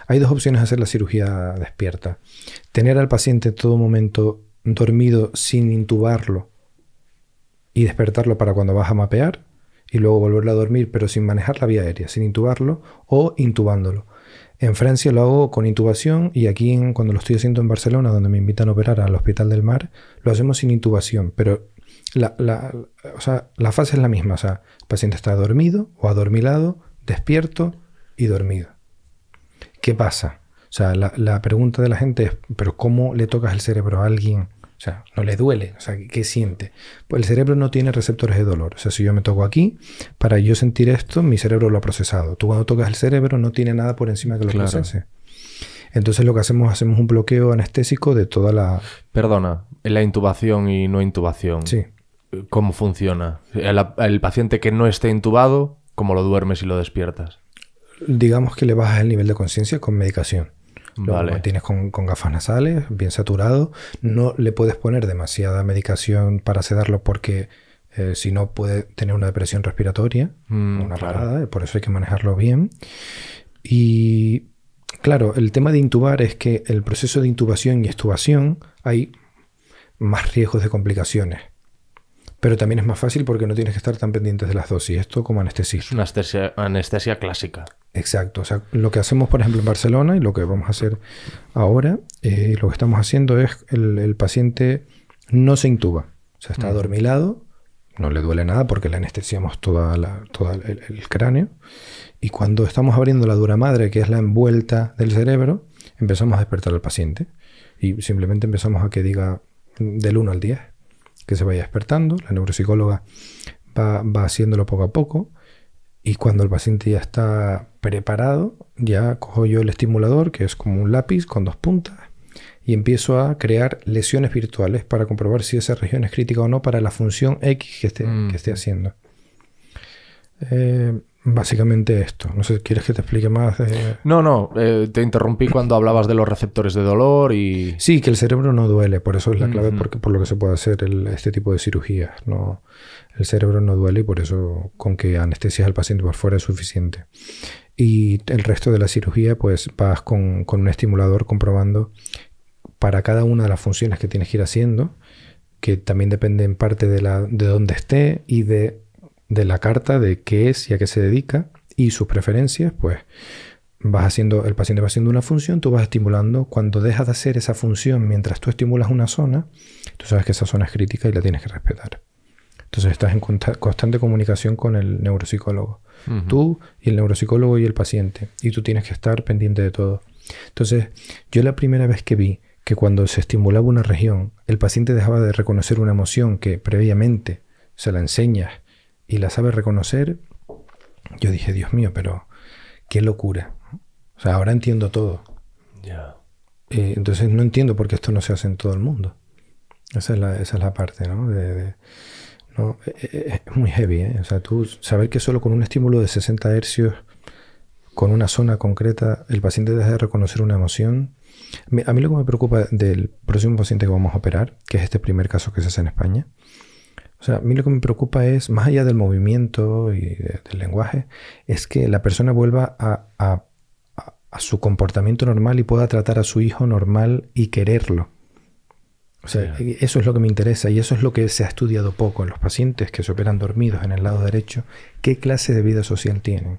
Hay dos opciones hacer la cirugía despierta. Tener al paciente todo momento dormido sin intubarlo y despertarlo para cuando vas a mapear, y luego volverlo a dormir, pero sin manejar la vía aérea, sin intubarlo o intubándolo. En Francia lo hago con intubación y aquí cuando lo estoy haciendo en Barcelona, donde me invitan a operar al Hospital del Mar, lo hacemos sin intubación, pero la, fase es la misma, o sea, el paciente está dormido o adormilado, despierto y dormido. ¿Qué pasa? O sea, la, la pregunta de la gente es, ¿pero cómo le tocas el cerebro a alguien? O sea, no le duele, o sea, ¿qué, siente? Pues el cerebro no tiene receptores de dolor. O sea, si yo me toco aquí, para yo sentir esto, mi cerebro lo ha procesado. Tú cuando tocas el cerebro no tiene nada por encima que lo procese. Entonces lo que hacemos, hacemos un bloqueo anestésico de toda la... Perdona, la intubación y no intubación. Sí. ¿Cómo funciona? El, paciente que no esté intubado, ¿cómo lo duermes y lo despiertas? Digamos que le bajas el nivel de conciencia con medicación. Lo tienes con, gafas nasales, bien saturado. No le puedes poner demasiada medicación para sedarlo porque eh, si no puede tener una depresión respiratoria, mm, una rara, eh, por eso hay que manejarlo bien. Y claro, el tema de intubar es que el proceso de intubación y extubación hay más riesgos de complicaciones pero también es más fácil porque no tienes que estar tan pendientes de las dosis. Esto como anestesia. una anestesia, clásica. Exacto. O sea, lo que hacemos, por ejemplo, en Barcelona y lo que vamos a hacer ahora, eh, lo que estamos haciendo es el, el, paciente no se intuba. O sea, está mm. adormilado, no le duele nada porque le anestesiamos todo toda el, el, cráneo. Y cuando estamos abriendo la dura madre, que es la envuelta del cerebro, empezamos a despertar al paciente. Y simplemente empezamos a que diga del 1 al 10 que se vaya despertando, la neuropsicóloga va, haciéndolo poco a poco y cuando el paciente ya está preparado, ya cojo yo el estimulador, que es como un lápiz con dos puntas, y empiezo a crear lesiones virtuales para comprobar si esa región es crítica o no para la función X que esté, mm. que esté haciendo. Eh, básicamente esto. No sé, ¿quieres que te explique más? No, no, eh, te interrumpí cuando hablabas de los receptores de dolor y... Sí, que el cerebro no duele, por eso es la clave porque, por lo que se puede hacer este tipo de cirugías. ¿no? El cerebro no duele y por eso con que anestesias al paciente por fuera es suficiente. Y el resto de la cirugía, pues vas con, un estimulador comprobando para cada una de las funciones que tienes que ir haciendo, que también depende en parte de, la, de dónde esté y de de la carta, de qué es y a qué se dedica y sus preferencias, pues vas haciendo, el paciente va haciendo una función, tú vas estimulando. Cuando dejas de hacer esa función mientras tú estimulas una zona, tú sabes que esa zona es crítica y la tienes que respetar. Entonces estás en constante comunicación con el neuropsicólogo. Tú y el neuropsicólogo y el paciente. Y tú tienes que estar pendiente de todo. Entonces, yo la primera vez que vi que cuando se estimulaba una región, el paciente dejaba de reconocer una emoción que previamente se la enseñas y la sabe reconocer, yo dije, Dios mío, pero qué locura. O sea, ahora entiendo todo. Ya. Eh, entonces no entiendo por qué esto no se hace en todo el mundo. Esa es la, parte, ¿no? Eh, eh, es muy heavy, ¿eh? O sea, tú saber que solo con un estímulo de 60 hercios, con una zona concreta, el paciente deja de reconocer una emoción. A mí lo que me preocupa del próximo paciente que vamos a operar, que es este primer caso que se hace en España, o sea, a mí lo que me preocupa es, más allá del movimiento y del lenguaje, es que la persona vuelva a, su comportamiento normal y pueda tratar a su hijo normal y quererlo. O sea, eso es lo que me interesa y eso es lo que se ha estudiado poco en los pacientes que se operan dormidos en el lado derecho. ¿Qué clase de vida social tienen?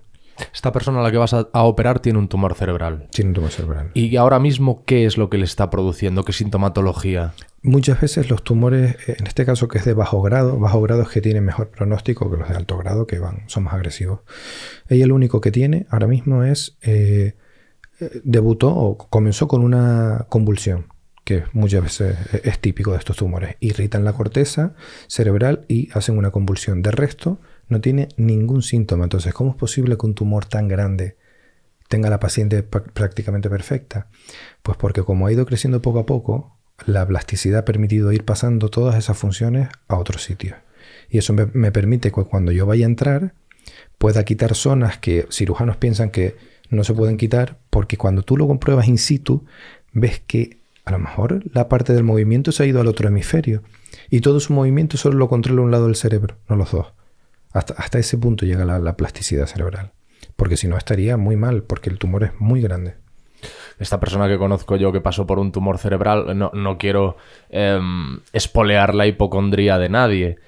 Esta persona a la que vas a, a, operar tiene un tumor cerebral. Tiene un tumor cerebral. ¿Y ahora mismo qué es lo que le está produciendo? ¿Qué sintomatología? muchas veces los tumores, eh, en este caso que es de bajo grado, bajo grado es que tienen mejor pronóstico que los de alto grado, que van, son más agresivos. Ella lo único que tiene ahora mismo es, eh, debutó o comenzó con una convulsión, que muchas veces es típico de estos tumores. Irritan la corteza cerebral y hacen una convulsión. De resto, no tiene ningún síntoma. Entonces, ¿cómo es posible que un tumor tan grande tenga la paciente prácticamente perfecta? Pues porque como ha ido creciendo poco a poco, la plasticidad ha permitido ir pasando todas esas funciones a otros sitios. Y eso me, permite que cuando yo vaya a entrar, pueda quitar zonas que cirujanos piensan que no se pueden quitar, porque cuando tú lo compruebas in situ, ves que a lo mejor la parte del movimiento se ha ido al otro hemisferio y todo su movimiento solo lo controla un lado del cerebro, no los dos. Hasta, hasta ese punto llega la plasticidad cerebral, porque si no estaría muy mal, porque el tumor es muy grande esta persona que conozco yo que pasó por un tumor cerebral, no, quiero em, espolear la hipocondría de nadie,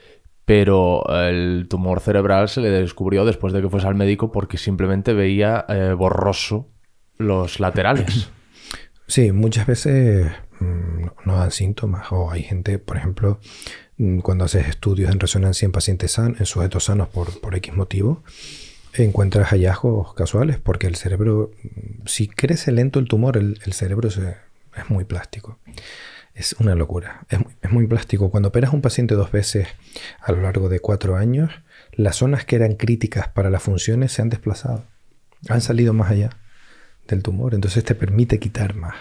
pero el tumor cerebral se le descubrió después de que fuese al médico porque simplemente veía eh, borroso los laterales. [CLEARS THROAT] Sí, muchas veces mm, no dan síntomas o hay gente, por ejemplo, mm, cuando haces estudios en resonancia en pacientes sanos, en sujetos sanos por, por X motivo, encuentras hallazgos casuales, porque el cerebro, si crece lento el tumor, el, cerebro es muy plástico. Es una locura, es muy, plástico. Cuando operas a un paciente dos veces a lo largo de cuatro años, las zonas que eran críticas para las funciones se han desplazado, han salido más allá del tumor. Entonces te permite quitar más,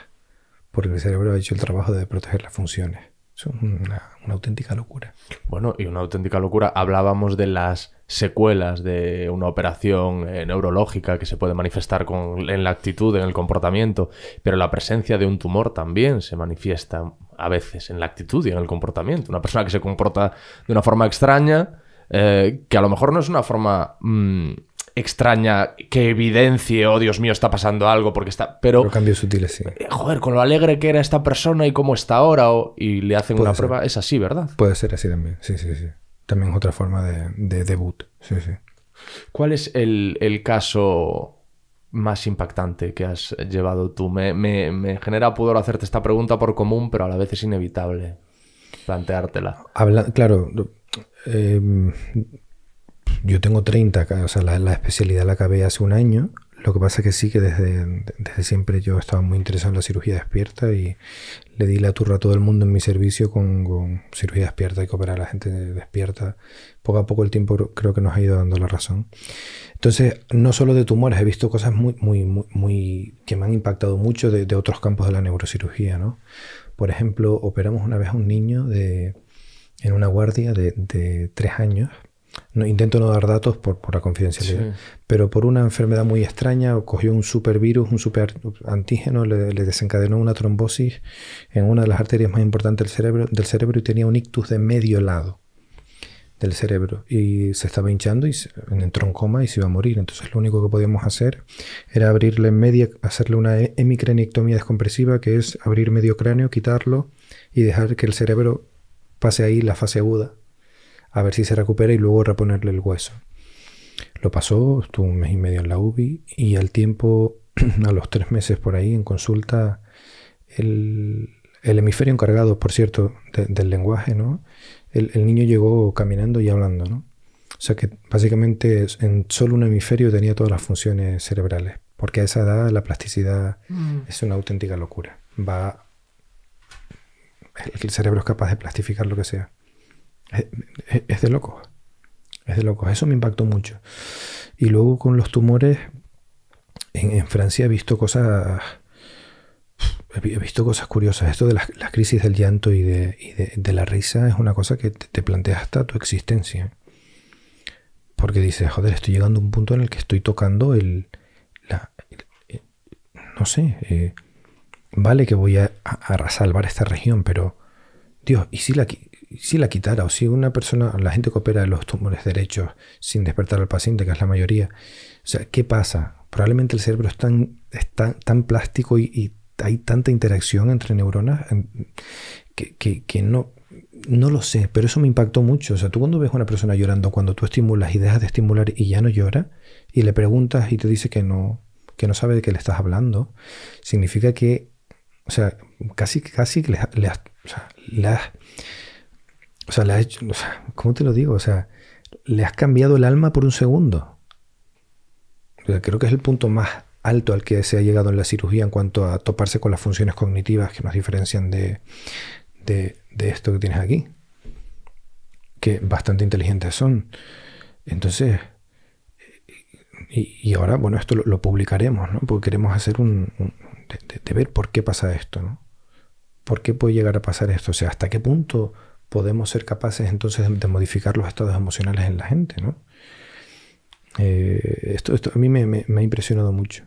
porque el cerebro ha hecho el trabajo de proteger las funciones. Es una, auténtica locura. Bueno, y una auténtica locura. Hablábamos de las secuelas de una operación eh, neurológica que se puede manifestar con, en la actitud, en el comportamiento, pero la presencia de un tumor también se manifiesta a veces en la actitud y en el comportamiento. Una persona que se comporta de una forma extraña, eh, que a lo mejor no es una forma mm, extraña que evidencie, oh Dios mío, está pasando algo porque está. Pero. cambios sutiles, sí. Eh, joder, con lo alegre que era esta persona y cómo está ahora, y le hacen una prueba, es así, ¿verdad? Puede ser así también, sí, sí, sí. También es otra forma de, debut. Sí, sí. ¿Cuál es el, el, caso más impactante que has llevado tú? Me, me, me, genera pudor hacerte esta pregunta por común, pero a la vez es inevitable planteártela. Habla, claro, eh, yo tengo 30, o sea, la, la especialidad la acabé hace un año lo que pasa es que sí, que desde, siempre yo estaba muy interesado en la cirugía despierta y le di la turra a todo el mundo en mi servicio con, cirugía despierta y que a la gente despierta. Poco a poco el tiempo creo que nos ha ido dando la razón. Entonces, no solo de tumores, he visto cosas muy, muy, muy, que me han impactado mucho de, otros campos de la neurocirugía, Por ejemplo, operamos una vez a un niño de, en una guardia de, de tres años intento no dar datos por, la confidencialidad, pero por una enfermedad muy extraña, cogió un supervirus, un super antígeno, le, desencadenó una trombosis en una de las arterias más importantes del cerebro, del cerebro y tenía un ictus de medio lado del cerebro y se estaba hinchando y entró en coma y se iba a morir. Entonces lo único que podíamos hacer era abrirle media, hacerle una hemicranictomía descompresiva, que es abrir medio cráneo, quitarlo y dejar que el cerebro pase ahí la fase aguda a ver si se recupera y luego reponerle el hueso. Lo pasó, estuvo un mes y medio en la UBI y al tiempo, [CLEARS THROAT] a los tres meses por ahí en consulta, el, hemisferio encargado, por cierto, del lenguaje, ¿no? El, niño llegó caminando y hablando, ¿no? O sea que básicamente en solo un hemisferio tenía todas las funciones cerebrales, porque a esa edad la plasticidad mm. es una auténtica locura. Va el cerebro es capaz de plastificar lo que sea. Es de loco Es de locos. Eso me impactó mucho. Y luego con los tumores, en, Francia he visto cosas. He visto cosas curiosas. Esto de las, crisis del llanto y, de, la risa es una cosa que te, plantea hasta tu existencia. Porque dices, joder, estoy llegando a un punto en el que estoy tocando el. Eh, no sé. Eh, vale que voy a, a, salvar esta región, pero. Dios, ¿y si la, si la quitara o si una persona, la gente que opera los tumores derechos sin despertar al paciente, que es la mayoría, o sea, ¿qué pasa? Probablemente el cerebro es tan, tan, plástico y, hay tanta interacción entre neuronas em, que, no, no lo sé, pero eso me impactó mucho. O sea, tú cuando ves a una persona llorando, cuando tú estimulas y dejas de estimular y ya no llora, y le preguntas y te dice que no, que no sabe de qué le estás hablando, significa que, o sea, casi, casi le, le has o sea, le has ¿cómo te lo digo? O sea, le has cambiado el alma por un segundo. creo que es el punto más alto al que se ha llegado en la cirugía en cuanto a toparse con las funciones cognitivas que nos diferencian de, esto que tienes aquí. Que bastante inteligentes son. Entonces, y, ahora, bueno, esto lo, publicaremos, ¿no? Porque queremos hacer un... de, ver por qué pasa esto, ¿no? ¿Por qué puede llegar a pasar esto? O sea, ¿hasta qué punto podemos ser capaces entonces de modificar los estados emocionales en la gente, ¿no? Eh, esto, a mí me, ha impresionado mucho.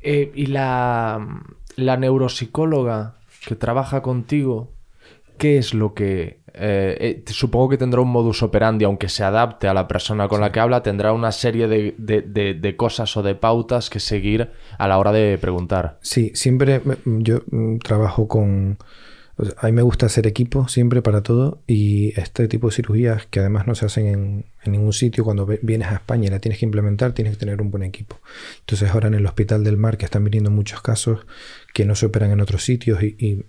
Eh, y la, la, neuropsicóloga que trabaja contigo, ¿qué es lo que... Eh, supongo que tendrá un modus operandi, aunque se adapte a la persona con la que habla, tendrá una serie de, de, cosas o de pautas que seguir a la hora de preguntar. Sí, siempre yo mm, trabajo con a mí me gusta hacer equipo siempre para todo y este tipo de cirugías que además no se hacen en, ningún sitio cuando vienes a España y la tienes que implementar, tienes que tener un buen equipo. Entonces ahora en el Hospital del Mar que están viniendo muchos casos que no se operan en otros sitios y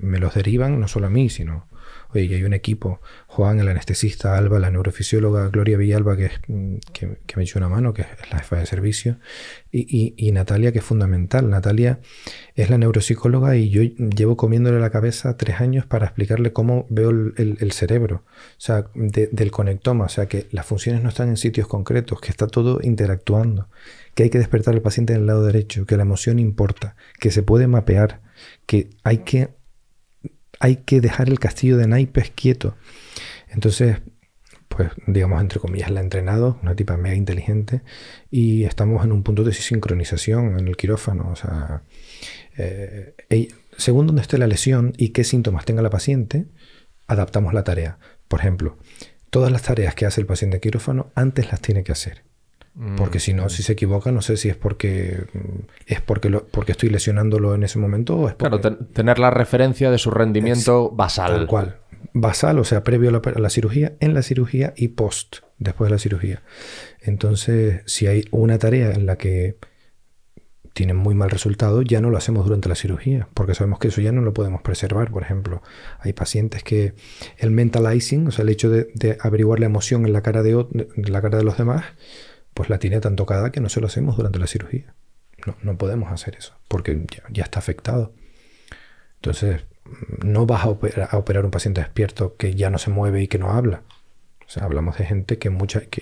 me los derivan no solo a mí, sino Oye, y hay un equipo, Juan, el anestesista, Alba, la neurofisióloga, Gloria Villalba, que, mm, me echó una mano, que es la jefa de servicio, y, Natalia, que es fundamental. Natalia es la neuropsicóloga y yo llevo comiéndole la cabeza tres años para explicarle cómo veo el, cerebro, o sea, del conectoma, o sea, que las funciones no están en sitios concretos, que está todo interactuando, que hay que despertar al paciente en el lado derecho, que la emoción importa, que se puede mapear, que hay que hay que dejar el castillo de naipes quieto. Entonces, pues digamos entre comillas la ha entrenado, una tipa mega inteligente, y estamos en un punto de sincronización en el quirófano. O sea, eh, según dónde esté la lesión y qué síntomas tenga la paciente, adaptamos la tarea. Por ejemplo, todas las tareas que hace el paciente quirófano antes las tiene que hacer. Porque mm, si no, si se equivoca, no sé si es porque mm, es porque, porque estoy lesionándolo en ese momento o es Claro, tener la referencia de su rendimiento basal. Tal cual. Basal, o sea, previo a la, cirugía, en la cirugía y post, después de la cirugía. Entonces, si hay una tarea en la que tienen muy mal resultado, ya no lo hacemos durante la cirugía, porque sabemos que eso ya no lo podemos preservar. Por ejemplo, hay pacientes que el mentalizing, o sea, el hecho de, averiguar la emoción en la cara de la cara de los demás, pues la tiene tan tocada que no se lo hacemos durante la cirugía. No, podemos hacer eso, porque ya, está afectado. Entonces, no vas a operar, a un paciente despierto que ya no se mueve y que no habla. O sea, hablamos de gente que,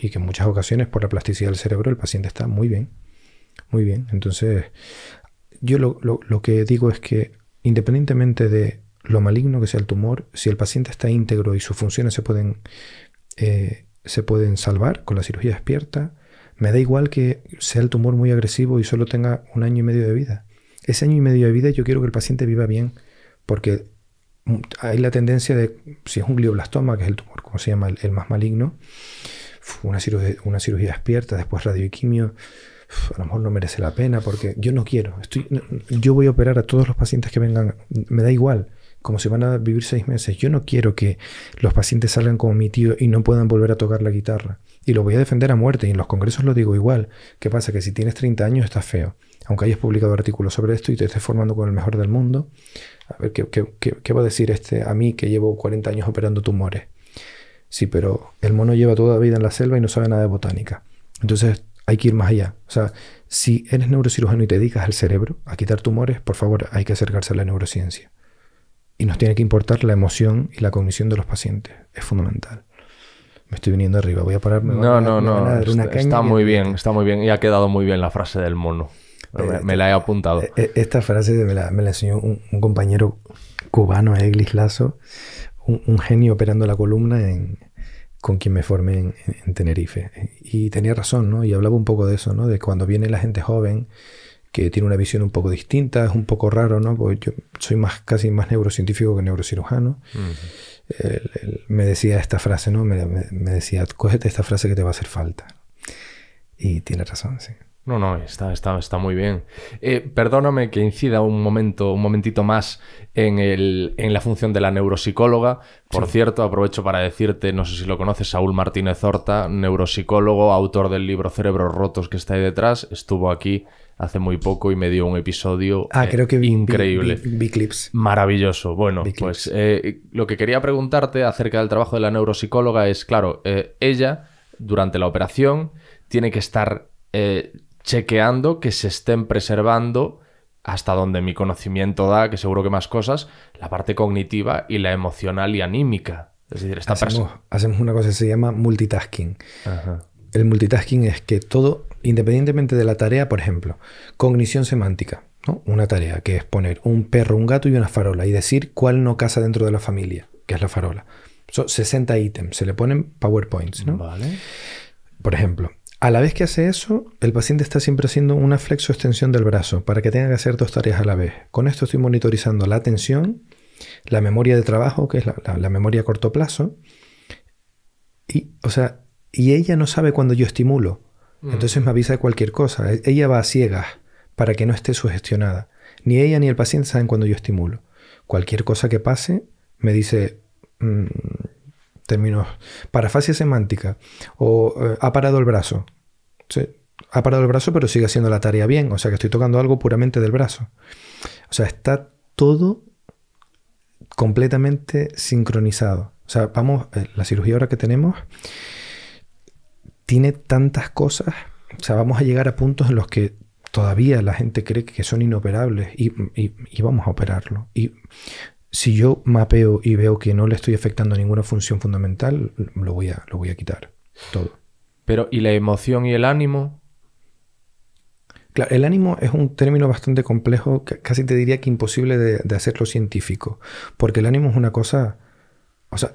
y que en muchas ocasiones por la plasticidad del cerebro el paciente está muy bien. Muy bien. Entonces, yo lo, que digo es que independientemente de lo maligno que sea el tumor, si el paciente está íntegro y sus funciones se pueden, eh, se pueden salvar con la cirugía despierta, me da igual que sea el tumor muy agresivo y solo tenga un año y medio de vida. Ese año y medio de vida yo quiero que el paciente viva bien, porque mm, hay la tendencia de, si es un glioblastoma, que es el tumor, como se llama, el, más maligno, una cirugía, una cirugía despierta, después radioquimio, a lo mejor no merece la pena, porque yo no quiero, estoy, yo voy a operar a todos los pacientes que vengan, me da igual, como si van a vivir seis meses. Yo no quiero que los pacientes salgan como mi tío y no puedan volver a tocar la guitarra. Y lo voy a defender a muerte y en los congresos lo digo igual. ¿Qué pasa? Que si tienes 30 años estás feo. Aunque hayas publicado artículos sobre esto y te estés formando con el mejor del mundo. A ver, ¿qué, va a decir este a mí que llevo 40 años operando tumores? Sí, pero el mono lleva toda la vida en la selva y no sabe nada de botánica. Entonces hay que ir más allá. O sea, si eres neurocirujano y te dedicas al cerebro, a quitar tumores, por favor, hay que acercarse a la neurociencia y nos tiene que importar la emoción y la cognición de los pacientes. Es fundamental. Me estoy viniendo arriba, voy a pararme. No, no, no. está, muy bien, está muy bien. Y ha quedado muy bien la frase del mono. Eh, eh, me, la he apuntado. Eh, esta frase me la, me enseñó un, compañero cubano, Eglis Lazo, un, genio operando la columna en, con quien me formé en, Tenerife. Y tenía razón, ¿no? Y hablaba un poco de eso, ¿no? De cuando viene la gente joven que tiene una visión un poco distinta, es un poco raro, ¿no? Porque yo soy más, casi más neurocientífico que neurocirujano. me decía esta frase, ¿no? Me, decía, cógete esta frase que te va a hacer falta. Y tiene razón, sí. No, no, está, está, muy bien. Eh, perdóname que incida un momento, un momentito más en, la función de la neuropsicóloga. Por cierto, aprovecho para decirte, no sé si lo conoces, Saúl Martínez Horta, neuropsicólogo, autor del libro Cerebros Rotos que está ahí detrás, estuvo aquí hace muy poco y me dio un episodio ah, eh, creo que increíble. clips. Maravilloso. Bueno, pues eh, lo que quería preguntarte acerca del trabajo de la neuropsicóloga es, claro, eh, ella durante la operación tiene que estar chequeando que se estén preservando hasta donde mi conocimiento da, que seguro que más cosas, la parte cognitiva y la emocional y anímica. Es decir, está hacemos, hacemos una cosa que se llama multitasking. El multitasking es que todo independientemente de la tarea, por ejemplo, cognición semántica, ¿no? una tarea que es poner un perro, un gato y una farola y decir cuál no casa dentro de la familia, que es la farola. Son 60 ítems, se le ponen PowerPoints. ¿no? Por ejemplo, a la vez que hace eso, el paciente está siempre haciendo una flexo-extensión del brazo para que tenga que hacer dos tareas a la vez. Con esto estoy monitorizando la atención, la memoria de trabajo, que es la, memoria a corto plazo, y, o sea, y ella no sabe cuando yo estimulo. Mm. Entonces me avisa de cualquier cosa. E-, ella va a ciegas para que no esté sugestionada. Ni ella ni el paciente saben cuando yo estimulo. Cualquier cosa que pase me dice mm, termino, términos parafasia semántica o eh, ha parado el brazo. ha parado el brazo pero sigue haciendo la tarea bien. O sea que estoy tocando algo puramente del brazo. O sea, está todo completamente sincronizado. O sea, vamos, eh, la cirugía ahora que tenemos tiene tantas cosas, o sea, vamos a llegar a puntos en los que todavía la gente cree que son inoperables y, vamos a operarlo. Y si yo mapeo y veo que no le estoy afectando ninguna función fundamental, lo voy a, lo voy a quitar todo. Pero, ¿y la emoción y el ánimo? Claro, el ánimo es un término bastante complejo, casi te diría que imposible de, de hacerlo científico, porque el ánimo es una cosa, o sea,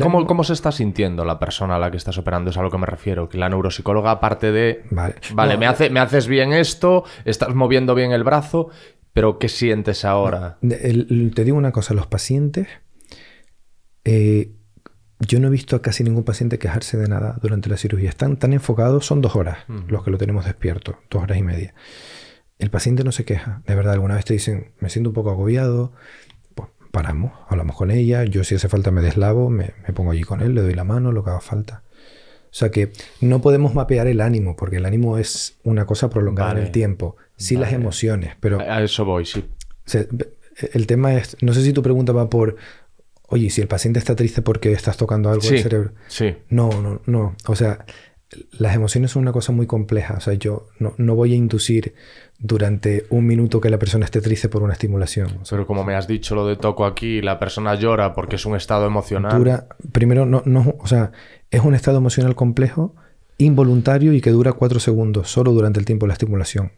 ¿Cómo, ¿Cómo, se está sintiendo la persona a la que estás operando? Es a lo que me refiero. Que la neuropsicóloga, aparte de. Vale, me, eh, hace, me haces bien esto, estás moviendo bien el brazo, pero ¿qué sientes ahora? te digo una cosa: los pacientes. Eh, yo no he visto a casi ningún paciente quejarse de nada durante la cirugía. Están tan enfocados, son dos horas los que lo tenemos despierto, dos horas y media. El paciente no se queja, de verdad. Alguna vez te dicen, me siento un poco agobiado, paramos, hablamos con ella, yo si hace falta me deslavo, me, me pongo allí con él, le doy la mano, lo que haga falta. O sea que no podemos mapear el ánimo, porque el ánimo es una cosa prolongada en el tiempo. Sí las emociones, pero... A eso voy, sí. el tema es, no sé si tu pregunta va por, oye, si el paciente está triste porque estás tocando algo sí, el cerebro. Sí. No, no, no. O sea, las emociones son una cosa muy compleja. O sea, yo no, no voy a inducir durante un minuto que la persona esté triste por una estimulación. Pero como me has dicho lo de toco aquí, la persona llora porque es un estado emocional. Dura, primero, no, no, o sea, es un estado emocional complejo, involuntario y que dura cuatro segundos, solo durante el tiempo de la estimulación.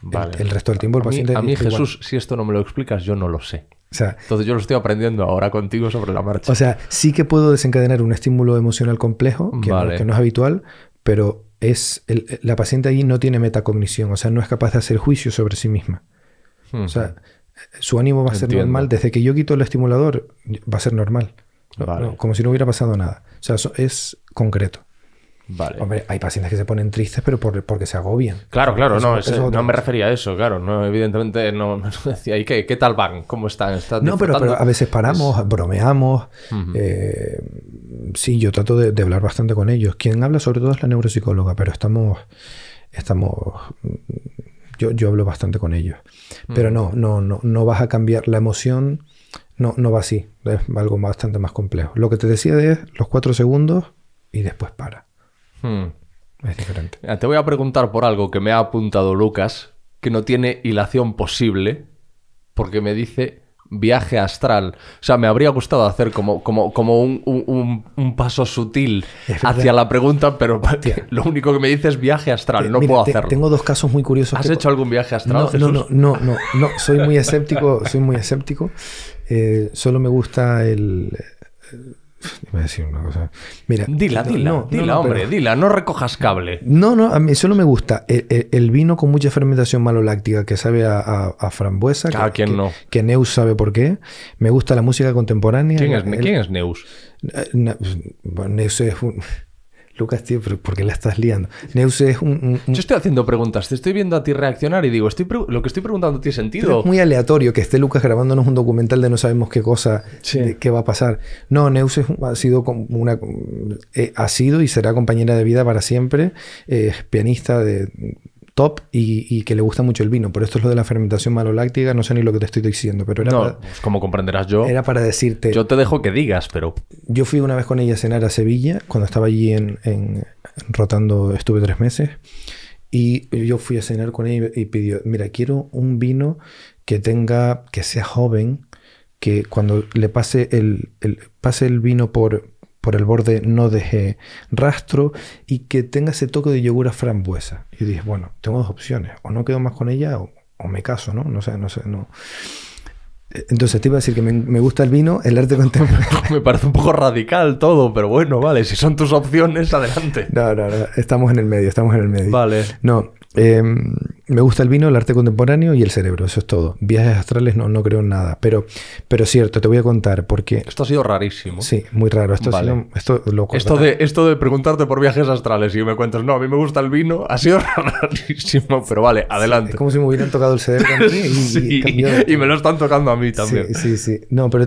Vale. El, resto del tiempo el paciente... a mí, Jesús, si esto no me lo explicas, yo no lo sé. O sea, Entonces yo lo estoy aprendiendo ahora contigo sobre la marcha. O sea, sí que puedo desencadenar un estímulo emocional complejo, que no es habitual, pero es la paciente allí no tiene metacognición, o sea, no es capaz de hacer juicio sobre sí misma. O sea, su ánimo va a ser normal. Desde que yo quito el estimulador, va a ser normal. como si no hubiera pasado nada. O sea, es concreto hay pacientes que se ponen tristes, pero porque se agobian. Claro, claro, no, no me refería a eso, claro. No, evidentemente no, [LAUGHS] decía, ¿y qué, tal van? ¿Cómo están? no, pero, a veces paramos, bromeamos. Eh, sí, yo trato de, hablar bastante con ellos. Quien habla sobre todo es la neuropsicóloga, pero estamos. estamos yo, yo hablo bastante con ellos. Pero no, no, no, no vas a cambiar la emoción. No, no va así. Es algo bastante más complejo. Lo que te decía es los cuatro segundos y después para. Hmm. Es diferente. te voy a preguntar por algo que me ha apuntado Lucas, que no tiene hilación posible, porque me dice viaje astral. O sea, me habría gustado hacer como, como, como un, paso sutil [LAUGHS] hacia la pregunta, pero [LAUGHS] [LAUGHS] lo único que me dice es viaje astral, no puedo hacerlo. Tengo dos casos muy curiosos. ¿Has hecho algún viaje astral? No, no, no, no, soy muy escéptico, soy muy escéptico. Eh, solo me gusta el Mira, dila, dila, dila, hombre, dila, no recojas cable. No, no, a mí solo me gusta el, vino con mucha fermentación maloláctica que sabe a, a, a frambuesa. Ah, que, ¿quién no? Que Neus sabe por qué. Me gusta la música contemporánea. ¿Quién ¿quién es Neus? Eh, pues, Neus es un, Lucas, tío, ¿por qué la estás liando? Neuse es un, Yo estoy haciendo preguntas, te estoy viendo a ti reaccionar y digo, estoy lo que estoy preguntando tiene sentido. es muy aleatorio que esté Lucas grabándonos un documental de no sabemos qué cosa, qué va a pasar. No, Neuse ha sido una... Eh, ha sido y será compañera de vida para siempre, eh, Es pianista de top y, que le gusta mucho el vino. Por esto es lo de la fermentación maloláctica, no sé ni lo que te estoy diciendo, pero era no, pues, como comprenderás yo. Era para decirte. Yo te dejo que digas, pero. Yo fui una vez con ella a cenar a Sevilla, cuando estaba allí en, rotando, estuve tres meses. Y yo fui a cenar con ella y, pidió, mira, quiero un vino que tenga, que sea joven, que cuando le pase el, el pase el vino por, por el borde no deje rastro y que tenga ese toque de yogur a frambuesa. Y dije, bueno, tengo dos opciones, o no quedo más con ella o, me caso, ¿no? No sé, no sé, no. Entonces te iba a decir que me, gusta el vino, el arte contemporáneo. [LAUGHS] me parece un poco radical todo, pero bueno, vale, si son tus opciones, adelante. No, no, no, estamos en el medio, estamos en el medio. Vale. No, eh, me gusta el vino, el arte contemporáneo y el cerebro, eso es todo. Viajes astrales no, no creo en nada, pero, pero cierto, te voy a contar porque... Esto ha sido rarísimo. Sí, muy raro. Esto, de, esto de preguntarte por viajes astrales y me cuentas, no, a mí me gusta el vino, ha sido [LAUGHS] rarísimo, pero vale, adelante. es como si me hubieran tocado el cerebro a mí y, y, me lo están tocando a mí también. Sí, sí, No, pero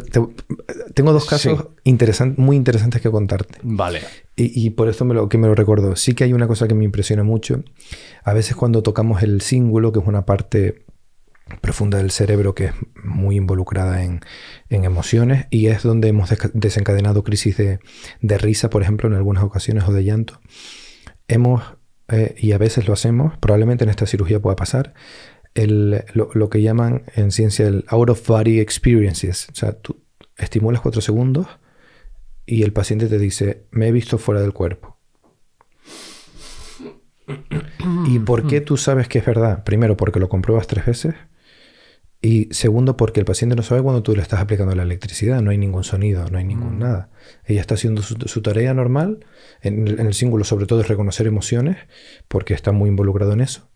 tengo dos casos interesantes, muy interesantes que contarte. Vale. Y, por esto lo, que me lo recuerdo. Sí que hay una cosa que me impresiona mucho. A veces cuando tocamos el que es una parte profunda del cerebro que es muy involucrada en, emociones y es donde hemos desencadenado crisis de, risa, por ejemplo, en algunas ocasiones o de llanto. Hemos, eh, y a veces lo hacemos, probablemente en esta cirugía pueda pasar, lo, lo, que llaman en ciencia el out of body experiences. O sea, tú estimulas cuatro segundos y el paciente te dice, me he visto fuera del cuerpo. ¿Y mm. por qué tú sabes que es verdad? Primero, porque lo compruebas tres veces. Y segundo, porque el paciente no sabe cuando tú le estás aplicando la electricidad, no hay ningún sonido, no hay ningún mm. nada. Ella está haciendo su, tarea normal, en el, símbolo sobre todo es reconocer emociones, porque está muy involucrado en eso.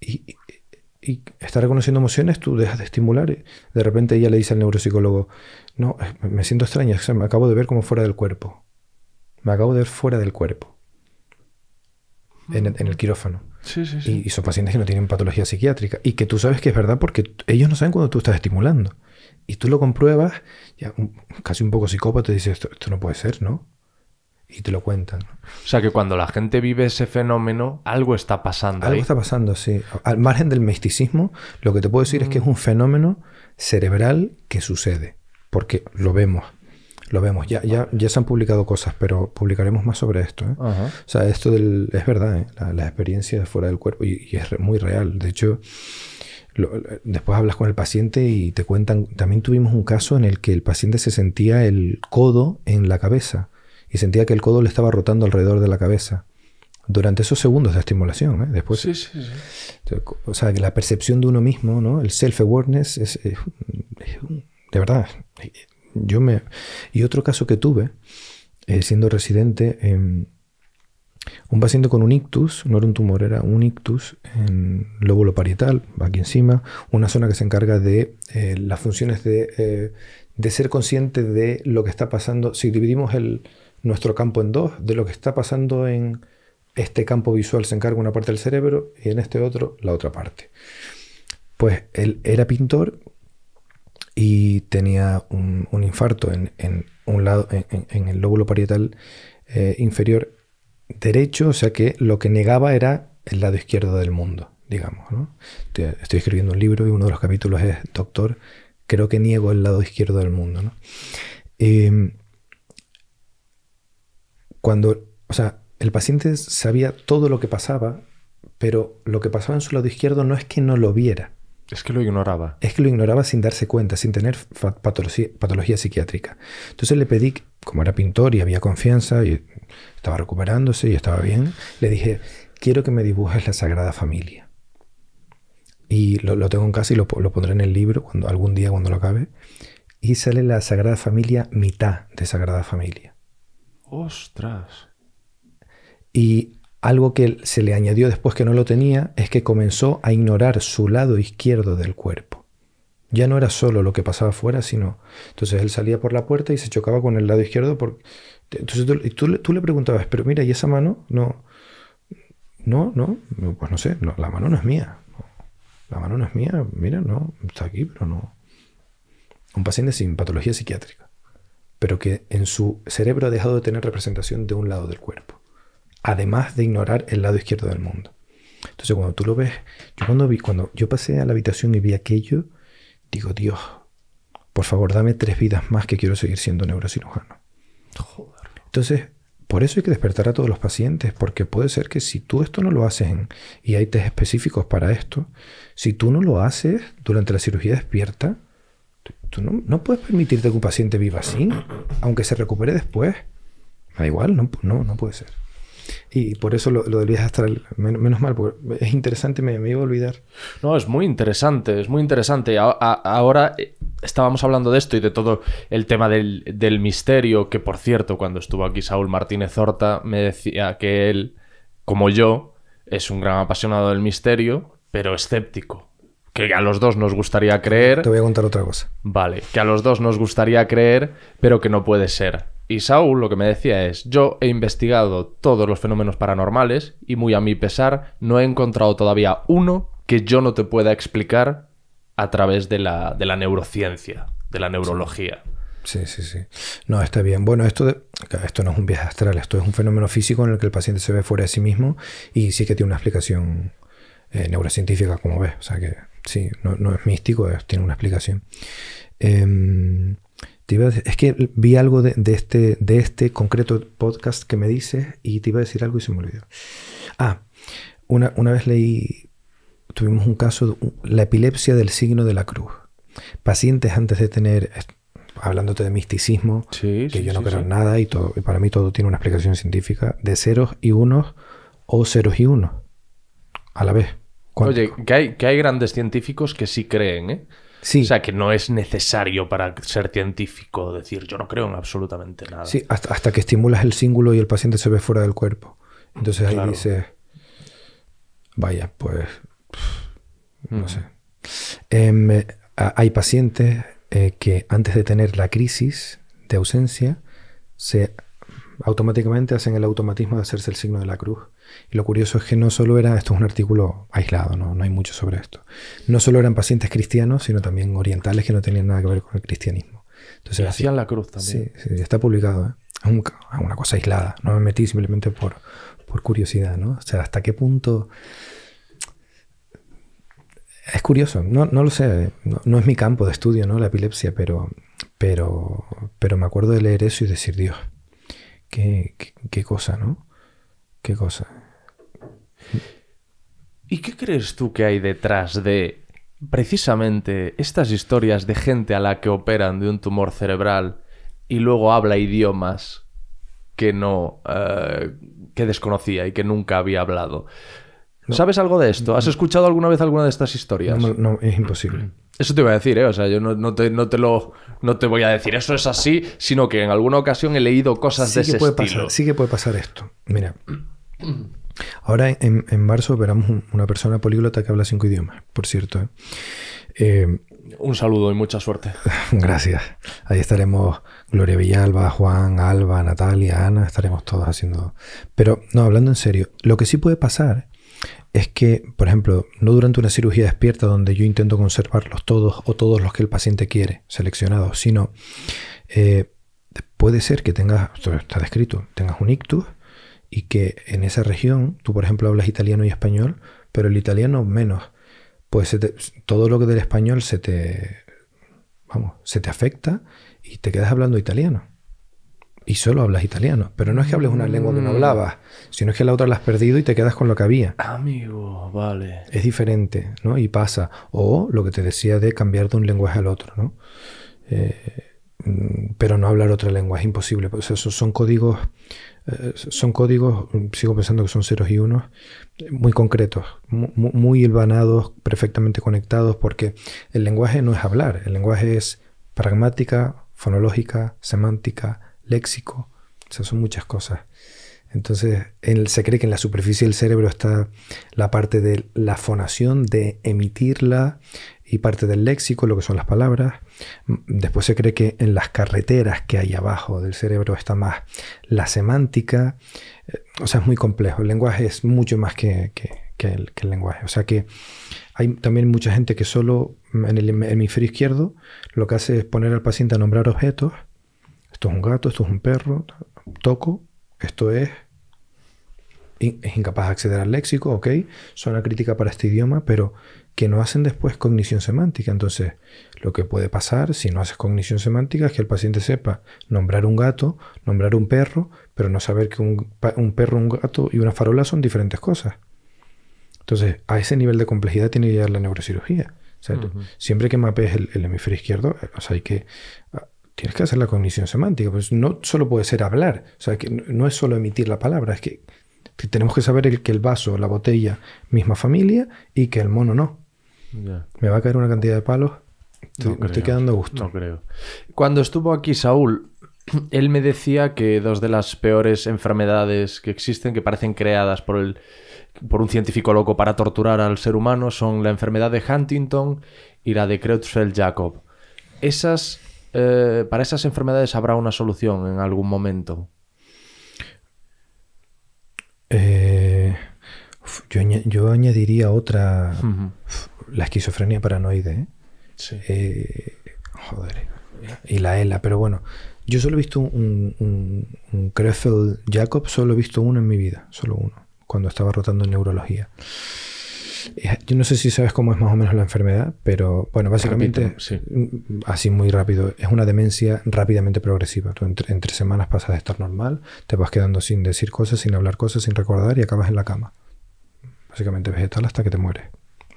Y, está reconociendo emociones, tú dejas de estimular. De repente ella le dice al neuropsicólogo, no, eh, me siento extraña, me acabo de ver como fuera del cuerpo. Me acabo de ver fuera del cuerpo en, el quirófano. Y, son pacientes que no tienen patología psiquiátrica y que tú sabes que es verdad porque ellos no saben cuando tú estás estimulando. Y tú lo compruebas, ya casi un poco psicópata, y dices, esto, no puede ser, ¿no? y te lo cuentan. O sea que cuando la gente vive ese fenómeno, algo está pasando. Algo está pasando, sí. Al margen del misticismo, lo que te puedo decir es que es mm. un fenómeno cerebral que sucede, porque lo vemos, lo vemos, ya, ya, ya se han publicado cosas, pero publicaremos más sobre esto. ¿eh? O sea, esto es verdad, ¿eh? la, experiencia fuera del cuerpo y, es muy real. De hecho, después hablas con el paciente y te cuentan, también tuvimos un caso en el que el paciente se sentía el codo en la cabeza y sentía que el codo le estaba rotando alrededor de la cabeza durante esos segundos de estimulación. ¿eh? Después, sí, sí, sí. O sea, la percepción de uno mismo, ¿no? el self-awareness, es, de verdad, yo me... Y otro caso que tuve, eh, siendo residente, un paciente con un ictus, no era un tumor, era un ictus en lóbulo parietal, aquí encima, una zona que se encarga de eh, las funciones de, eh, de, ser consciente de lo que está pasando. Si dividimos el, nuestro campo en dos, de lo que está pasando en este campo visual se encarga una parte del cerebro y en este otro la otra parte. Pues él era pintor, y tenía un, infarto en, un lado, en, el lóbulo parietal eh, inferior derecho, o sea que lo que negaba era el lado izquierdo del mundo, digamos. Estoy, escribiendo un libro y uno de los capítulos es Doctor, creo que niego el lado izquierdo del mundo. Em, cuando, o sea, el paciente sabía todo lo que pasaba, pero lo que pasaba en su lado izquierdo no es que no lo viera, es que lo ignoraba. Es que lo ignoraba sin darse cuenta, sin tener patología, psiquiátrica. Entonces le pedí, como era pintor y había confianza, y estaba recuperándose y estaba bien, le dije, quiero que me dibujes la Sagrada Familia. Y lo, tengo en casa y lo, pondré en el libro cuando, algún día cuando lo acabe. Y sale la Sagrada Familia, mitad de Sagrada Familia. ¡Ostras! Y algo que se le añadió después que no lo tenía es que comenzó a ignorar su lado izquierdo del cuerpo. Ya no era solo lo que pasaba afuera, sino... Entonces él salía por la puerta y se chocaba con el lado izquierdo. Porque, entonces tú, le preguntabas, pero mira, ¿y esa mano? No, no, no, pues no sé, la mano no es mía. La mano no es mía, mira, no, está aquí, pero no. Un paciente sin patología psiquiátrica, pero que en su cerebro ha dejado de tener representación de un lado del cuerpo además de ignorar el lado izquierdo del mundo. Entonces cuando tú lo ves, yo cuando vi, cuando yo pasé a la habitación y vi aquello, digo, Dios, por favor, dame tres vidas más que quiero seguir siendo neurocirujano. Entonces, por eso hay que despertar a todos los pacientes, porque puede ser que si tú esto no lo haces, y hay test específicos para esto, si tú no lo haces durante la cirugía despierta, tú no, puedes permitirte que un paciente viva así, aunque se recupere después. Da igual, no, no puede ser. Y por eso lo, lo del menos mal, porque es interesante, me, iba a olvidar. No, es muy interesante, es muy interesante. ahora eh, estábamos hablando de esto y de todo el tema del misterio, que por cierto, cuando estuvo aquí Saúl Martínez Horta, me decía que él, como yo, es un gran apasionado del misterio, pero escéptico que a los dos nos gustaría creer. Te voy a contar otra cosa. Vale, que a los dos nos gustaría creer, pero que no puede ser. Y Saúl lo que me decía es, yo he investigado todos los fenómenos paranormales y muy a mi pesar no he encontrado todavía uno que yo no te pueda explicar a través de la, de la neurociencia, de la neurología. Sí, sí, sí. No, está bien. Bueno, esto, de, esto no es un viaje astral, esto es un fenómeno físico en el que el paciente se ve fuera de sí mismo y sí que tiene una explicación eh, neurocientífica, como ves. O sea que sí, no, es místico, tiene una explicación. Eh, es que vi algo de, este, de este concreto podcast que me dices y te iba a decir algo y se me olvidó. Ah, una, vez leí, tuvimos un caso, la epilepsia del signo de la cruz. Pacientes antes de tener, hablándote de misticismo, que yo no creo en nada y, todo, y para mí todo tiene una explicación científica, de ceros y unos o ceros y unos a la vez. Oye, que hay, que hay grandes científicos que sí creen, ¿eh? O sea, que no es necesario para ser científico decir yo no creo en absolutamente nada. Sí, hasta, que estimulas el símbolo y el paciente se ve fuera del cuerpo. Entonces ahí dice, vaya, pues, no mm. sé. Em, eh, hay pacientes eh, que antes de tener la crisis de ausencia, se automáticamente hacen el automatismo de hacerse el signo de la cruz. Y lo curioso es que no solo era, esto es un artículo aislado, no, no hay mucho sobre esto, no solo eran pacientes cristianos, sino también orientales que no tenían nada que ver con el cristianismo. Entonces, hacían la cruz también. Sí, sí está publicado. ¿eh? Es, una cosa aislada. No me metí simplemente por, por curiosidad, ¿no? O sea, hasta qué punto... Es curioso, no, no lo sé, ¿eh? no, es mi campo de estudio, ¿no? La epilepsia, pero, pero, pero me acuerdo de leer eso y decir, Dios, qué, qué, qué cosa, ¿no? Qué cosa. ¿Y qué crees tú que hay detrás de precisamente estas historias de gente a la que operan de un tumor cerebral y luego habla idiomas que no eh, que desconocía y que nunca había hablado? ¿Sabes algo de esto? ¿Has escuchado alguna vez alguna de estas historias? No, es imposible. Eso te voy a decir, ¿eh? O sea, yo no, te, lo, no te voy a decir eso es así, sino que en alguna ocasión he leído cosas de que ese sí que puede pasar esto. Mira, Ahora en, marzo veremos una persona políglota que habla cinco idiomas, por cierto. ¿eh? Eh, un saludo y mucha suerte. [LAUGHS] Gracias. Ahí estaremos Gloria Villalba, Juan, Alba, Natalia, Ana, estaremos todos haciendo... Pero no, hablando en serio, lo que sí puede pasar es que, por ejemplo, no durante una cirugía despierta donde yo intento conservarlos todos o todos los que el paciente quiere seleccionados, sino eh, puede ser que tengas, está descrito, tengas un ictus, y que en esa región, tú por ejemplo hablas italiano y español, pero el italiano menos, pues todo lo que del español se te, vamos, se te afecta y te quedas hablando italiano. Y solo hablas italiano. Pero no es que hables una lengua que no mm. hablabas, sino es que la otra la has perdido y te quedas con lo que había. Amigo, vale. Es diferente, ¿no? Y pasa. O lo que te decía de cambiar de un lenguaje al otro, ¿no? Eh, mm, pero no hablar otra lengua es imposible. Pues esos son códigos eh, son códigos, mm, sigo pensando que son ceros y unos, muy concretos, muy, perfectamente conectados, porque el lenguaje no es hablar, el lenguaje es pragmática, fonológica, semántica, léxico, son muchas cosas. Entonces, se cree que en la superficie del cerebro está la parte de la fonación, de emitirla, y parte del léxico, lo que son las palabras. Después se cree que en las carreteras que hay abajo del cerebro está más la semántica. Eh, o sea, es muy complejo. El lenguaje es mucho más que, el, el, lenguaje. O sea que hay también mucha gente que solo mm, en el hemisferio izquierdo lo que hace es poner al paciente a nombrar objetos. Esto es un gato, esto es un perro, toco, esto es es incapaz de acceder al léxico, ok, son la crítica para este idioma, pero que no hacen después cognición semántica. Entonces, lo que puede pasar si no haces cognición semántica es que el paciente sepa nombrar un gato, nombrar un perro, pero no saber que un, perro, un gato y una farola son diferentes cosas. Entonces, a ese nivel de complejidad tiene que llegar la neurocirugía. Siempre que mapees el, hemisferio izquierdo, eh, o sea, hay que, ah, tienes que hacer la cognición semántica. Pues no solo puede ser hablar, o sea, que no es solo emitir la palabra, es que tenemos que saber que el vaso, la botella, misma familia y que el mono no. Me va a caer una cantidad de palos. me estoy quedando a gusto. creo. Cuando estuvo aquí Saúl, [CLEARS THROAT] él me decía que dos de las peores enfermedades que existen, que parecen creadas por, por un científico loco para torturar al ser humano, son la enfermedad de Huntington y la de creutzfeldt jacob Esas, eh, para esas enfermedades habrá una solución en algún momento. Eh, yo, añadiría otra la esquizofrenia paranoide. ¿eh? eh joder. Y la ELA, pero bueno. Yo solo he visto un, un, Krefeld Jacob, solo he visto uno en mi vida, solo uno, cuando estaba rotando en neurología. Eh, yo no sé si sabes cómo es más o menos la enfermedad, pero bueno, básicamente, mm, así muy rápido, es una demencia rápidamente progresiva. Tú entre, semanas pasas de estar normal, te vas quedando sin decir cosas, sin hablar cosas, sin recordar y acabas en la cama. Básicamente vegetal hasta que te mueres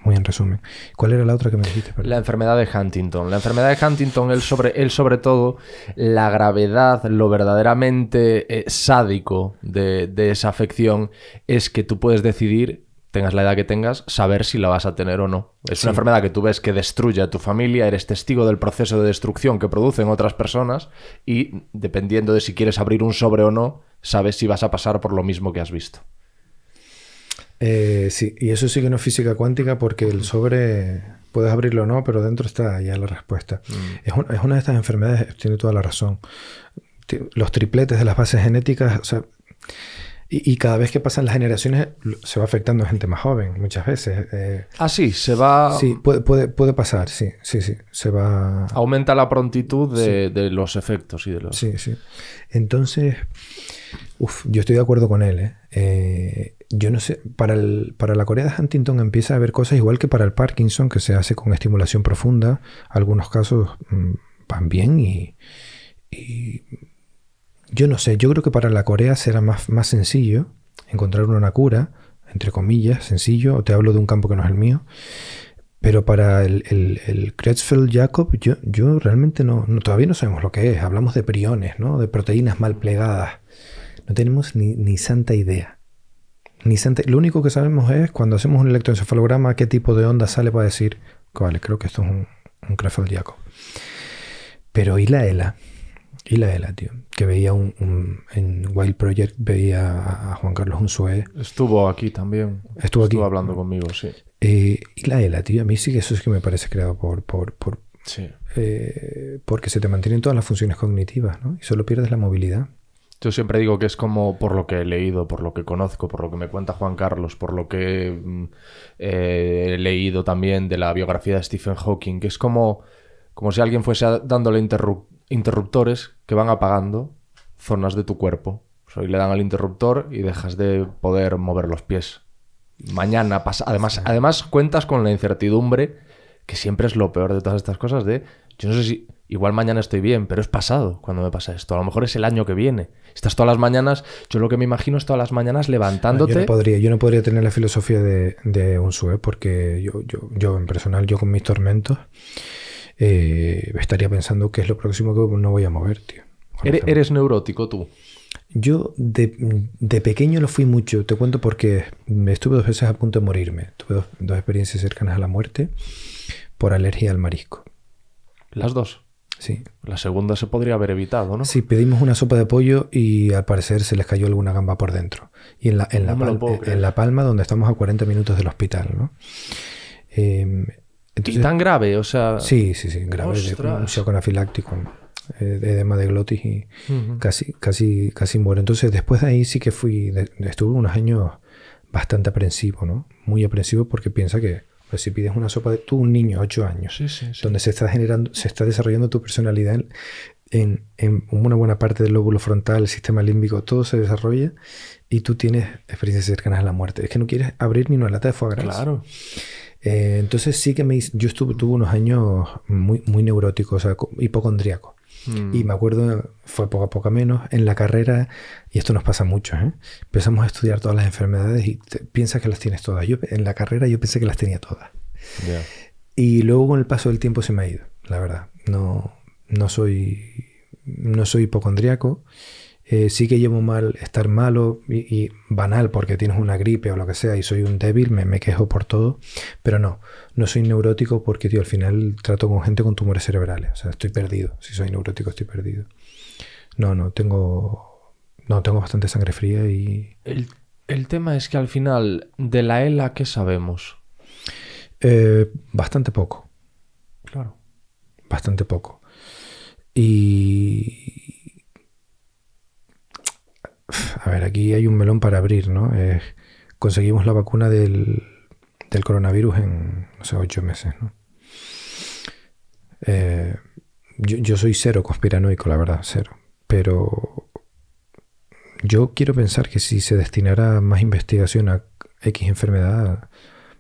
muy en resumen. ¿Cuál era la otra que me dijiste? La enfermedad de Huntington. La enfermedad de Huntington, él sobre, sobre todo, la gravedad, lo verdaderamente eh, sádico de, esa afección es que tú puedes decidir tengas la edad que tengas, saber si la vas a tener o no. Es una enfermedad que tú ves que destruye a tu familia, eres testigo del proceso de destrucción que producen otras personas y dependiendo de si quieres abrir un sobre o no, sabes si vas a pasar por lo mismo que has visto. Eh, sí, y eso sí que no es física cuántica porque el sobre puedes abrirlo o no, pero dentro está ya la respuesta. Mm. Es, una de estas enfermedades, tiene toda la razón. Los tripletes de las bases genéticas, o sea, y, cada vez que pasan las generaciones se va afectando a gente más joven, muchas veces. Eh. ah, sí, se va. Sí, puede, puede, pasar, sí, sí, sí. Se va. Aumenta la prontitud de, los efectos y de los. Sí, sí. Entonces, uf, yo estoy de acuerdo con él, ¿eh? eh yo no sé, para, el, para la Corea de Huntington empieza a haber cosas igual que para el Parkinson, que se hace con estimulación profunda. Algunos casos mm, van bien y, yo no sé, yo creo que para la Corea será más, más sencillo encontrar una cura, entre comillas, sencillo, te hablo de un campo que no es el mío. Pero para el, el, Jacob, yo, yo realmente no, no, todavía no sabemos lo que es. Hablamos de priones, ¿no? de proteínas mal plegadas. No tenemos ni, ni santa idea lo único que sabemos es cuando hacemos un electroencefalograma qué tipo de onda sale para decir, vale, creo que esto es un, un Pero y la ELA, y la ELA, tío, que veía un, en Wild Project, veía a Juan Carlos Unzué. Estuvo aquí también. Estuvo, Estuvo hablando conmigo, sí. Eh, y la ELA, tío, a mí sí que eso es que me parece creado por... por, por sí. Eh, porque se te mantienen todas las funciones cognitivas, ¿no? Y solo pierdes la movilidad. Yo siempre digo que es como por lo que he leído, por lo que conozco, por lo que me cuenta Juan Carlos, por lo que mm, eh, he leído también de la biografía de Stephen Hawking, que es como, como si alguien fuese dándole interruptores que van apagando zonas de tu cuerpo. O le dan al interruptor y dejas de poder mover los pies. Mañana pasa. Además, además cuentas con la incertidumbre, que siempre es lo peor de todas estas cosas, de yo no sé si Igual mañana estoy bien, pero es pasado cuando me pasa esto. A lo mejor es el año que viene. Estás todas las mañanas, yo lo que me imagino es todas las mañanas levantándote. yo, no podría, yo no podría tener la filosofía de, un sue, porque yo, yo, yo en personal, yo con mis tormentos, eh, estaría pensando que es lo próximo que no voy a mover, tío. ¿Eres, neurótico tú? Yo de, pequeño lo fui mucho. Te cuento porque estuve dos veces a punto de morirme. Tuve dos experiencias cercanas a la muerte por alergia al marisco. ¿Las dos? La segunda se podría haber evitado, ¿no? Sí, pedimos una sopa de pollo y al parecer se les cayó alguna gamba por dentro. Y en la, palma, donde estamos a 40 minutos del hospital, ¿no? Em, y tan grave, o sea. Sí, sí, sí, grave. De, un shock anafiláctico, eh, edema de glotis y casi, casi, casi muero. Entonces, después de ahí sí que fui. estuve unos años bastante aprensivo, ¿no? Muy aprensivo porque piensa que pues si pides una sopa de tú, un niño, 8 años, donde se está generando, se está desarrollando tu personalidad en, una buena parte del lóbulo frontal, el sistema límbico, todo se desarrolla y tú tienes experiencias cercanas a la muerte. Es que no quieres abrir ni una lata de foie gras. Claro. Eh, entonces sí que me yo estuve, tuve unos años muy, muy neuróticos, o sea, hipocondríaco. Mm. Y me acuerdo, fue poco a poco menos, en la carrera, y esto nos pasa mucho, ¿eh? empezamos a estudiar todas las enfermedades y piensas que las tienes todas. Yo en la carrera yo pensé que las tenía todas. Y luego con el paso del tiempo se me ha ido, la verdad. No, soy, no soy hipocondriaco. Eh, sí que llevo mal estar malo y, banal porque tienes una gripe o lo que sea y soy un débil, me, me, quejo por todo, pero no, no soy neurótico porque, al final trato con gente con tumores cerebrales, o sea, estoy perdido, si soy neurótico estoy perdido. No, no, tengo, no, tengo bastante sangre fría y... El, tema es que al final, de la ELA, ¿qué sabemos? Eh, bastante poco. Claro. Bastante poco. Y, a ver, aquí hay un melón para abrir, ¿no? Eh, conseguimos la vacuna del, coronavirus en, no sé, ocho meses, ¿no? Eh, yo, soy cero conspiranoico, la verdad, cero. Pero yo quiero pensar que si se destinara más investigación a X enfermedad,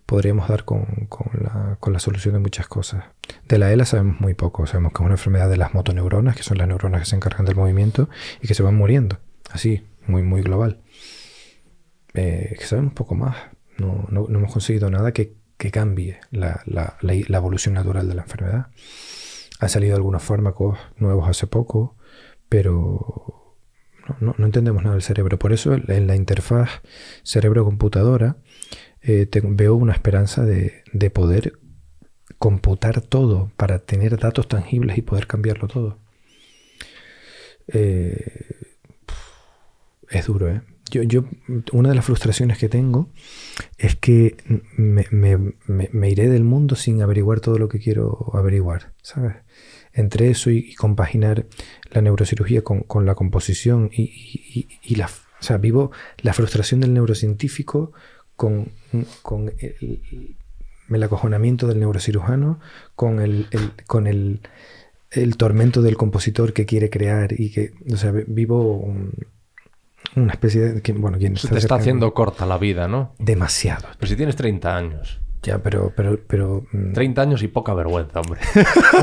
podríamos dar con, la, con la solución de muchas cosas. De la ELA sabemos muy poco. Sabemos que es una enfermedad de las motoneuronas, que son las neuronas que se encargan del movimiento y que se van muriendo. Así, muy, muy global. Eh, un poco más. No, hemos conseguido nada que, cambie la, evolución natural de la enfermedad. Han salido algunos fármacos nuevos hace poco, pero no, entendemos nada del cerebro. Por eso en la interfaz cerebro-computadora eh, veo una esperanza de, de poder computar todo para tener datos tangibles y poder cambiarlo todo. Eh, es duro, ¿eh? Yo, yo, una de las frustraciones que tengo es que me, iré del mundo sin averiguar todo lo que quiero averiguar, ¿sabes? Entre eso y, compaginar la neurocirugía con, con la composición y, la... O sea, vivo la frustración del neurocientífico con, con el, acojonamiento del neurocirujano, con el, con el, el, tormento del compositor que quiere crear y que... O sea, vivo una especie de... Bueno, quien te está haciendo corta la vida, ¿no? Demasiado. Pero si tienes 30 años. Ya, pero, pero, pero... 30 mm. años y poca vergüenza, hombre.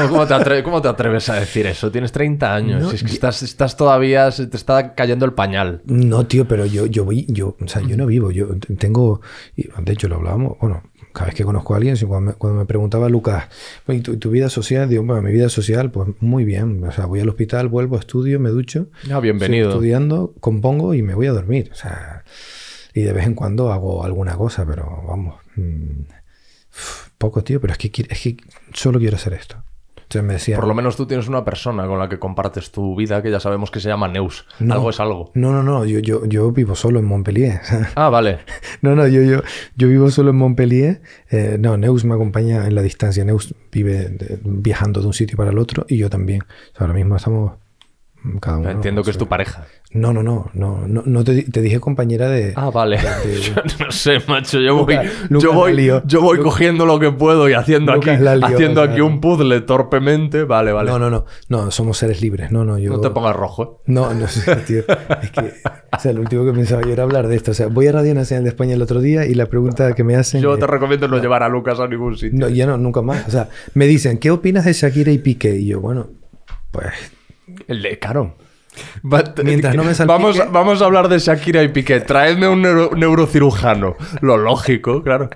¿Cómo, te, atreves, a decir eso? Tienes 30 años. es que estás, estás, todavía... Se te está cayendo el pañal. No, tío, pero yo, yo voy... Yo, o sea, yo no vivo. Yo tengo... De hecho, lo hablábamos... Bueno, cada vez que conozco a alguien, cuando me, preguntaba Lucas, pues, ¿y tu, vida social? Digo, bueno, mi vida social, pues muy bien. O sea, voy al hospital, vuelvo, estudio, me ducho. No, ah, bienvenido. estudiando, compongo y me voy a dormir. O sea, y de vez en cuando hago alguna cosa, pero vamos. Mm, poco, tío, pero es que, es que solo quiero hacer esto. Por lo menos tú tienes una persona con la que compartes tu vida que ya sabemos que se llama Neus. algo es algo. No, no, no. Yo, yo, yo vivo solo en Montpellier. [LAUGHS] ah, vale. No, no, yo, yo, vivo solo en Montpellier. Eh, no, Neus me acompaña en la distancia. Neus vive viajando de un sitio para el otro y yo también. ahora mismo estamos mm, cada uno. Entiendo que es tu pareja. No, no, no, no, no, te, dije compañera de... Ah, vale. [LAUGHS] no sé, macho, yo voy, yo voy, cogiendo lo que puedo y haciendo aquí, un puzzle torpemente, vale, vale. No, no, no, no, somos seres libres, no, no, yo... No te pongas rojo, eh. No, no sé, [LAUGHS] tío, es que, o sea, lo último que pensaba yo era hablar de esto, o sea, voy a Radio Nacional de España el otro día y la pregunta que me hacen... Yo te recomiendo no llevar a Lucas a ningún sitio. No, ya no, nunca más, o sea, me dicen, ¿qué opinas de Shakira y Piqué? Y yo, bueno, pues... El de Caro. Eh, vamos, vamos a hablar de Shakira y Piqué. Traedme un neurocirujano. Lo lógico, claro.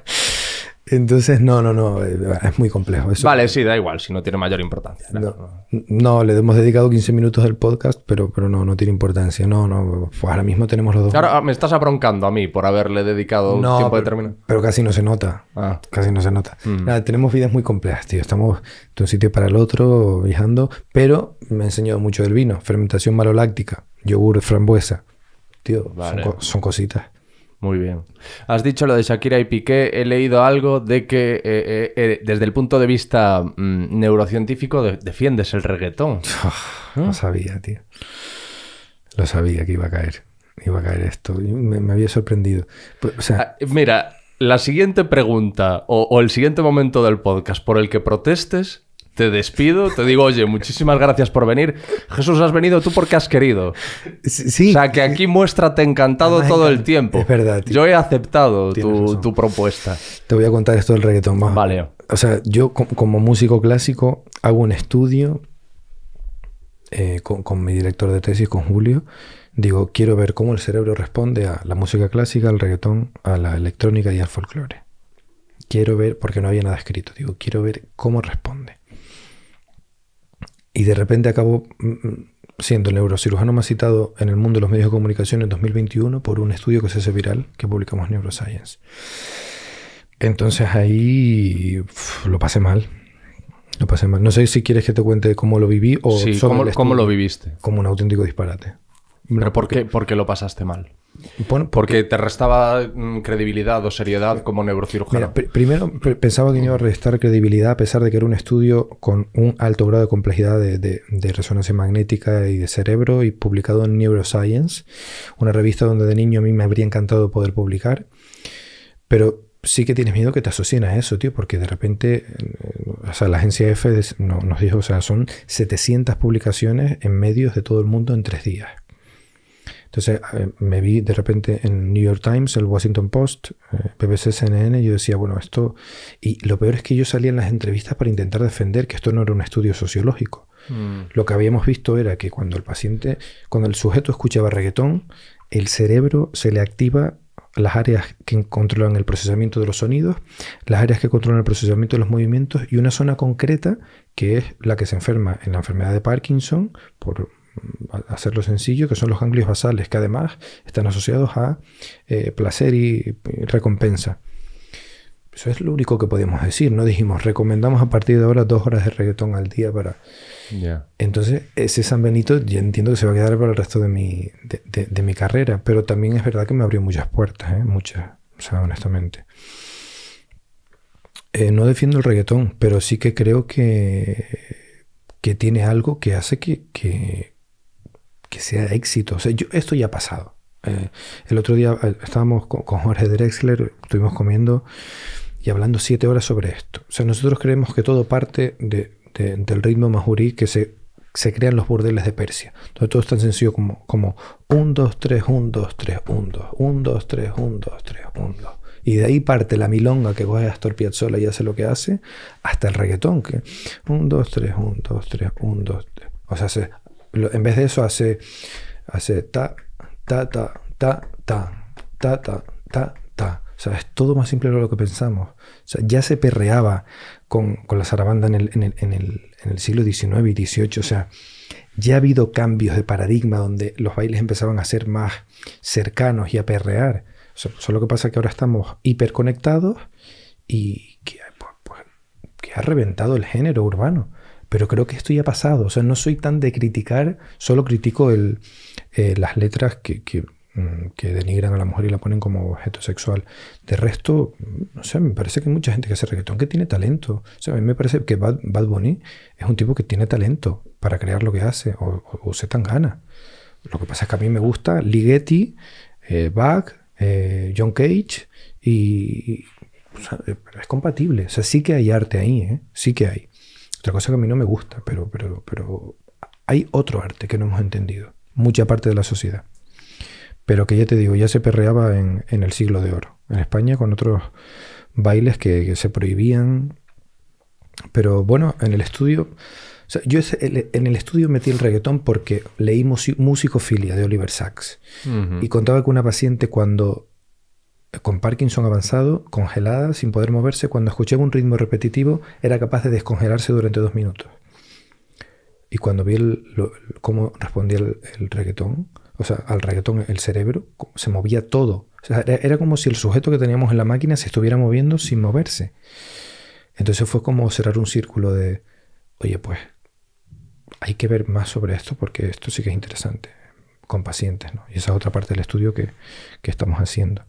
Entonces, no, no, no, eh, es muy complejo. Eso, vale, sí, da igual, si no tiene mayor importancia. No, le hemos dedicado 15 minutos del podcast, pero, pero no, no tiene importancia. No, no, pues ahora mismo tenemos los dos. Ahora ah, me estás abroncando a mí por haberle dedicado un tiempo pero, determinado. Pero casi no se nota. Ah. Casi no se nota. Mm. tenemos vidas muy complejas, tío. Estamos de un sitio para el otro, viajando, pero me ha enseñado mucho del vino. Fermentación maloláctica, yogur, frambuesa. Tío, son cositas. Muy bien. Has dicho lo de Shakira y Piqué. He leído algo de que eh, eh, eh, desde el punto de vista mm, neurocientífico defiendes el reggaetón. [LAUGHS] Ah, lo sabía, tío. Lo sabía que iba a caer. Iba a caer esto. Me, había sorprendido. Pues, o sea... Ah, mira, la siguiente pregunta o el siguiente momento del podcast por el que protestes te despido, te digo, oye, muchísimas gracias por venir. Jesús, has venido tú porque has querido. Sí. O sea, que aquí muéstrate encantado todo el tiempo. Es verdad. Yo he aceptado tu, propuesta. Te voy a contar esto del reggaetón más. Vale. O sea, yo como músico clásico hago un estudio eh, con mi director de tesis, con Julio. Digo, quiero ver cómo el cerebro responde a la música clásica, al reggaetón, a la electrónica y al folclore. Quiero ver, porque no había nada escrito, digo, quiero ver cómo responde y de repente acabó mm, mm, siendo el neurocirujano más citado en el mundo de los medios de comunicación en 2021 por un estudio que se hace viral que publicamos en Neuroscience. Entonces ahí lo pasé mal. Lo pasé mal. No sé si quieres que te cuente cómo lo viví o sí, cómo, cómo, lo viviste. Como un auténtico disparate. por qué? lo pasaste mal. Porque te restaba mm, credibilidad o seriedad como neurocirujano. primero pensaba que iba a restar credibilidad a pesar de que era un estudio con un alto grado de complejidad de, resonancia magnética y de cerebro y publicado en Neuroscience, una revista donde de niño a mí me habría encantado poder publicar. Pero sí que tienes miedo que te asocien a eso, tío, porque de repente, eh, o la agencia F nos dijo, o sea, son 700 publicaciones en medios de todo el mundo en tres días. Entonces me vi de repente en New York Times, el Washington Post, eh, BBC, CNN, y yo decía, bueno, esto... Y lo peor es que yo salía en las entrevistas para intentar defender que esto no era un estudio sociológico. Mm. Lo que habíamos visto era que cuando el paciente, cuando el sujeto escuchaba reggaetón, el cerebro se le activa las áreas que controlan el procesamiento de los sonidos, las áreas que controlan el procesamiento de los movimientos y una zona concreta que es la que se enferma en la enfermedad de Parkinson por hacerlo sencillo, que son los ganglios basales, que además están asociados a eh, placer y recompensa. Eso es lo único que podemos decir. No dijimos, recomendamos a partir de ahora dos horas de reggaetón al día para... Entonces, ese San Benito yo entiendo que se va a quedar para el resto de mi, de, mi carrera, pero también es verdad que me abrió muchas puertas, ¿eh? muchas, o sea, honestamente. Eh, no defiendo el reggaetón, pero sí que creo que, que tiene algo que hace que, sea éxito. O sea, esto ya ha pasado. Eh, el otro día eh, estábamos con, Jorge Drexler, estuvimos comiendo y hablando siete horas sobre esto. O sea, nosotros creemos que todo parte del ritmo majurí que se, crean los burdeles de Persia. Entonces todo es tan sencillo como, como 1, 2, 3, 1, 2, 3, 1, 2, 1, 2, 3, 1, 2, 3, 1, 2. Y de ahí parte la milonga que coge Astor Piazzolla y hace lo que hace, hasta el reggaetón, que 1, 2, 3, 1, 2, 3, 1, 2, O sea, se, en vez de eso hace, hace ta, ta, ta, ta, ta, ta, ta, ta, ta. O sea, es todo más simple de lo que pensamos. O sea, ya se perreaba con, la zarabanda en el, en, el, en, el, siglo XIX y XVIII. O sea, ya ha habido cambios de paradigma donde los bailes empezaban a ser más cercanos y a perrear. solo que pasa que ahora estamos hiperconectados y que ha pues, pues, reventado el género urbano. Pero creo que esto ya ha pasado. O sea, no soy tan de criticar, solo critico el, eh, las letras mm, que, denigran a la mujer y la ponen como objeto sexual. De resto, no mm, sé, me parece que hay mucha gente que hace reggaetón que tiene talento. O sea, a mí me parece que Bad, Bunny es un tipo que tiene talento para crear lo que hace o, se tan gana. Lo que pasa es que a mí me gusta Ligeti, eh, Bach, eh, John Cage y, es compatible. O sea, sí que hay arte ahí, ¿eh? sí que hay cosa que a mí no me gusta, pero, pero, pero hay otro arte que no hemos entendido, mucha parte de la sociedad. Pero que ya te digo, ya se perreaba en, el siglo de oro, en España, con otros bailes que, se prohibían. Pero bueno, en el estudio, yo en el estudio metí el reggaetón porque leí musicofilia de Oliver Sacks y contaba que una paciente cuando con Parkinson avanzado, congelada, sin poder moverse, cuando escuchaba un ritmo repetitivo, era capaz de descongelarse durante dos minutos. Y cuando vi cómo respondía el, reggaetón, o sea, al reggaetón el cerebro, se movía todo. era, como si el sujeto que teníamos en la máquina se estuviera moviendo sin moverse. Entonces fue como cerrar un círculo de, oye, pues hay que ver más sobre esto porque esto sí que es interesante con pacientes, ¿no? Y esa es otra parte del estudio que estamos haciendo.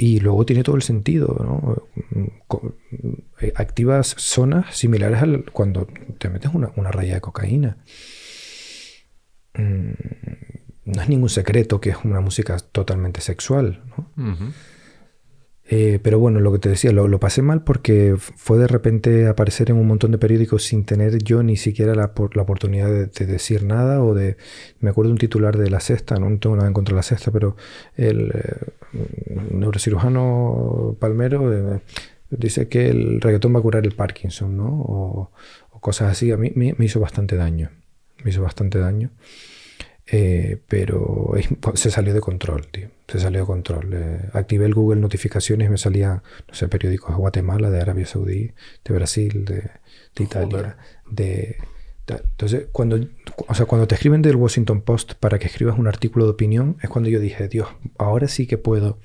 Y luego tiene todo el sentido, ¿no? Eh, activas zonas similares al cuando te metes una, raya de cocaína. Mm, no es ningún secreto que es una música totalmente sexual, ¿no? Eh, pero bueno, lo que te decía, lo, lo, pasé mal porque fue de repente aparecer en un montón de periódicos sin tener yo ni siquiera la, la oportunidad de, decir nada o de... Me acuerdo un titular de La Sexta, no, tengo nada en contra de La Sexta, pero el eh, neurocirujano Palmero eh, dice que el reggaetón va a curar el Parkinson, ¿no? O, cosas así. A mí me hizo bastante daño. Me hizo bastante daño. Eh, pero se salió de control, tío. Se salió de control. Eh, activé el Google Notificaciones y me salía, no sé, periódicos de Guatemala, de Arabia Saudí, de Brasil, de, Italia, de, Entonces, cuando, sea, cuando te escriben del Washington Post para que escribas un artículo de opinión, es cuando yo dije, Dios, ahora sí que puedo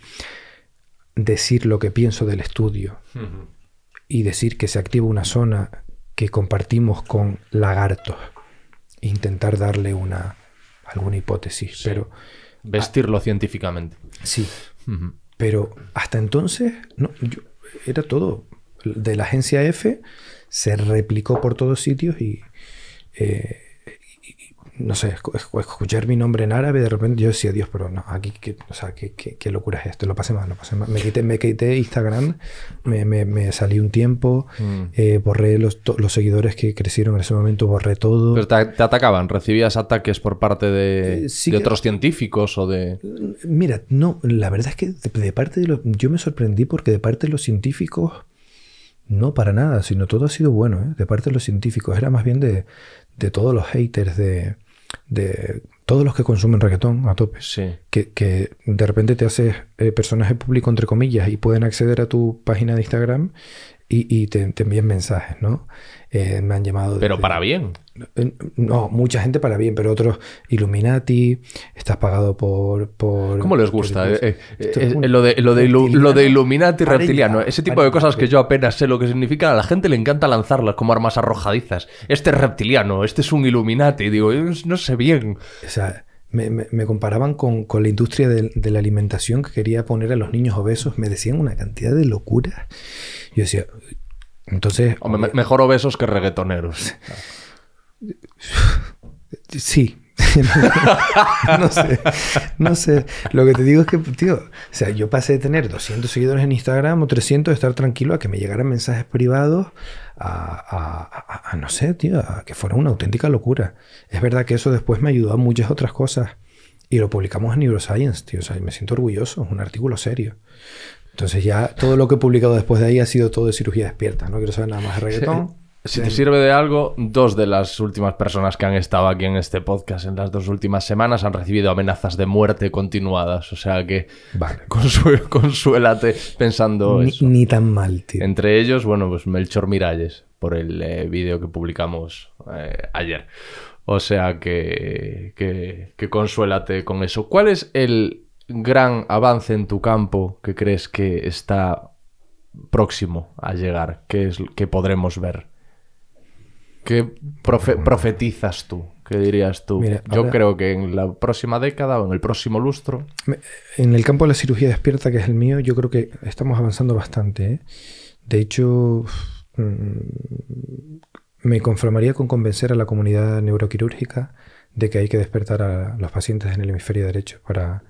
decir lo que pienso del estudio y decir que se activa una zona que compartimos con lagartos. Intentar darle una, alguna hipótesis, pero... Vestirlo científicamente. Sí. Pero hasta entonces, no, yo, era todo. De la agencia F se replicó por todos sitios y eh, no sé, escuchar mi nombre en árabe, de repente yo decía, Dios, pero no, aquí, qué, o sea, qué, qué, qué locura es esto, lo pasé mal, lo pasé mal. Me quité, me quité Instagram, me, salí un tiempo, mm. eh, borré los, seguidores que crecieron en ese momento, borré todo. Pero te, atacaban, recibías ataques por parte de, eh, de otros científicos o de... Mira, no, la verdad es que de, parte de los... Yo me sorprendí porque de parte de los científicos... No, para nada, sino todo ha sido bueno, ¿eh? de parte de los científicos. Era más bien de, de todos los haters, de, de todos los que consumen reggaetón a tope, que, que, de repente te haces eh, personaje público entre comillas y pueden acceder a tu página de Instagram y, te, envían mensajes, ¿no? Eh, me han llamado... Pero para bien. Eh, no, mucha gente para bien, pero otros Illuminati, estás pagado por... ¿Cómo les gusta? Eh, lo, de, lo, Illuminati reptiliano, ese tipo de cosas que yo apenas sé lo que significan, a la gente le encanta lanzarlas como armas arrojadizas. Este es reptiliano, este es un Illuminati, digo, no sé bien me, comparaban con, la industria de, la alimentación que quería poner a los niños obesos. Me decían una cantidad de locura. Yo decía, entonces... mejor obesos que reggaetoneros. sí, [LAUGHS] no sé, no sé. Lo que te digo es que, tío, o sea, yo pasé de tener 200 seguidores en Instagram o 300 de estar tranquilo a que me llegaran mensajes privados a, no sé, tío, que fuera una auténtica locura. Es verdad que eso después me ayudó a muchas otras cosas y lo publicamos en Neuroscience, tío. O sea, me siento orgulloso, es un artículo serio. Entonces ya todo lo que he publicado después de ahí ha sido todo de cirugía despierta. No quiero saber nada más de reggaetón. Si te sirve de algo, dos de las últimas personas que han estado aquí en este podcast en las dos últimas semanas han recibido amenazas de muerte continuadas. O sea que [LAUGHS] consuélate pensando ni, Ni tan mal, tío. Entre ellos, bueno, pues Melchor Miralles, por el eh, vídeo que publicamos eh, ayer. O sea que, consuélate con eso. ¿Cuál es el gran avance en tu campo que crees que está próximo a llegar? ¿Qué es que podremos ver? ¿Qué profetizas tú? ¿Qué dirías tú? Yo creo que en la próxima década o en el próximo lustro. En el campo de la cirugía despierta, que es el mío, yo creo que estamos avanzando bastante. ¿eh? De hecho, mm, me conformaría con convencer a la comunidad neuroquirúrgica de que hay que despertar a los pacientes en el hemisferio derecho para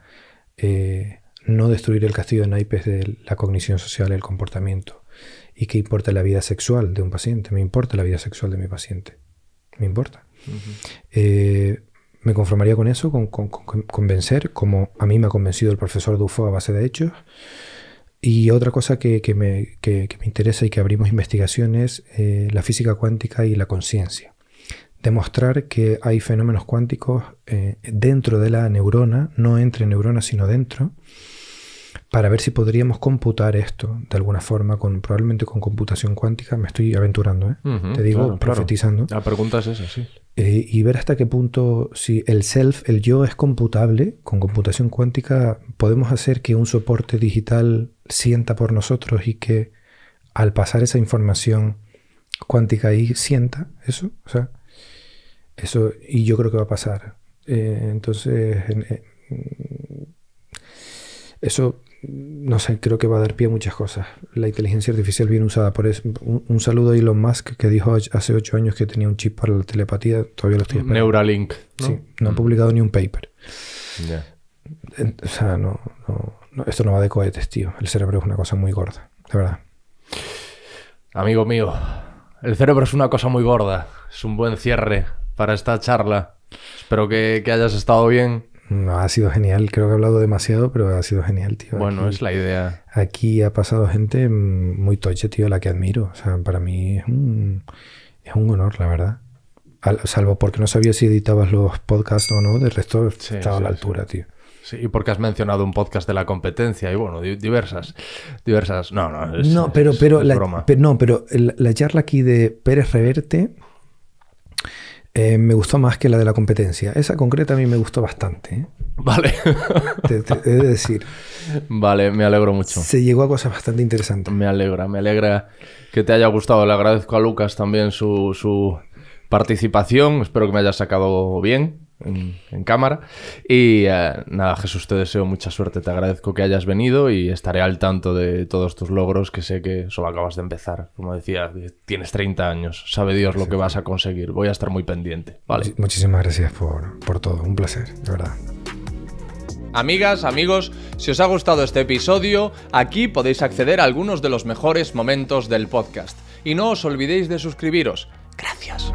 eh, no destruir el castillo de naipes de la cognición social, y el comportamiento. ¿Y qué importa la vida sexual de un paciente? Me importa la vida sexual de mi paciente. Me importa. Eh, me conformaría con eso, con, convencer, como a mí me ha convencido el profesor Dufo a base de hechos. Y otra cosa que, me, interesa y que abrimos investigación es eh, la física cuántica y la conciencia. Demostrar que hay fenómenos cuánticos eh, dentro de la neurona, no entre neuronas, sino dentro, para ver si podríamos computar esto de alguna forma, con, probablemente con computación cuántica, me estoy aventurando, ¿eh? te digo, profetizando. La pregunta es esa, sí. Eh, y ver hasta qué punto, si el self, el yo es computable, con computación cuántica podemos hacer que un soporte digital sienta por nosotros y que al pasar esa información cuántica ahí sienta eso, o sea, eso, y yo creo que va a pasar. Eh, entonces, eh, eso no sé, creo que va a dar pie a muchas cosas. La inteligencia artificial bien usada. Por eso, un, saludo a Elon Musk que dijo hace ocho años que tenía un chip para la telepatía. Todavía lo estoy esperando. Neuralink. ¿no? Sí, no han mm. publicado ni un paper. O sea, no, no, esto no va de cohetes, tío. El cerebro es una cosa muy gorda, de verdad. Amigo mío, el cerebro es una cosa muy gorda. Es un buen cierre para esta charla. Espero que, que hayas estado bien Mm, ha sido genial. Creo que he hablado demasiado, pero ha sido genial, tío. Bueno, es la idea. Aquí ha pasado gente mm, muy toche, tío, la que admiro. O sea, para mí es un, es un honor, la verdad. salvo porque no sabía si editabas los podcasts o no, del resto estaba a la altura, tío. Sí, y porque has mencionado un podcast de la competencia y bueno, diversas, diversas. No, no, es, no, pero, pero, broma. no, pero la charla aquí de Pérez Reverte eh, me gustó más que la de la competencia. Esa concreta a mí me gustó bastante. ¿eh? Vale. de decir. Vale, me alegro mucho. Se llegó a cosas bastante interesantes. Me alegra, me alegra que te haya gustado. Le agradezco a Lucas también su, su participación. Espero que me haya sacado bien en, cámara. Y eh, nada, Jesús, te deseo mucha suerte, te agradezco que hayas venido y estaré al tanto de todos tus logros, que sé que solo acabas de empezar. Como decía, tienes 30 años, sabe Dios lo que vas a conseguir, voy a estar muy pendiente. Vale. muchísimas gracias por, por todo, un placer, de verdad. Amigas, amigos, si os ha gustado este episodio, aquí podéis acceder a algunos de los mejores momentos del podcast. Y no os olvidéis de suscribiros. Gracias.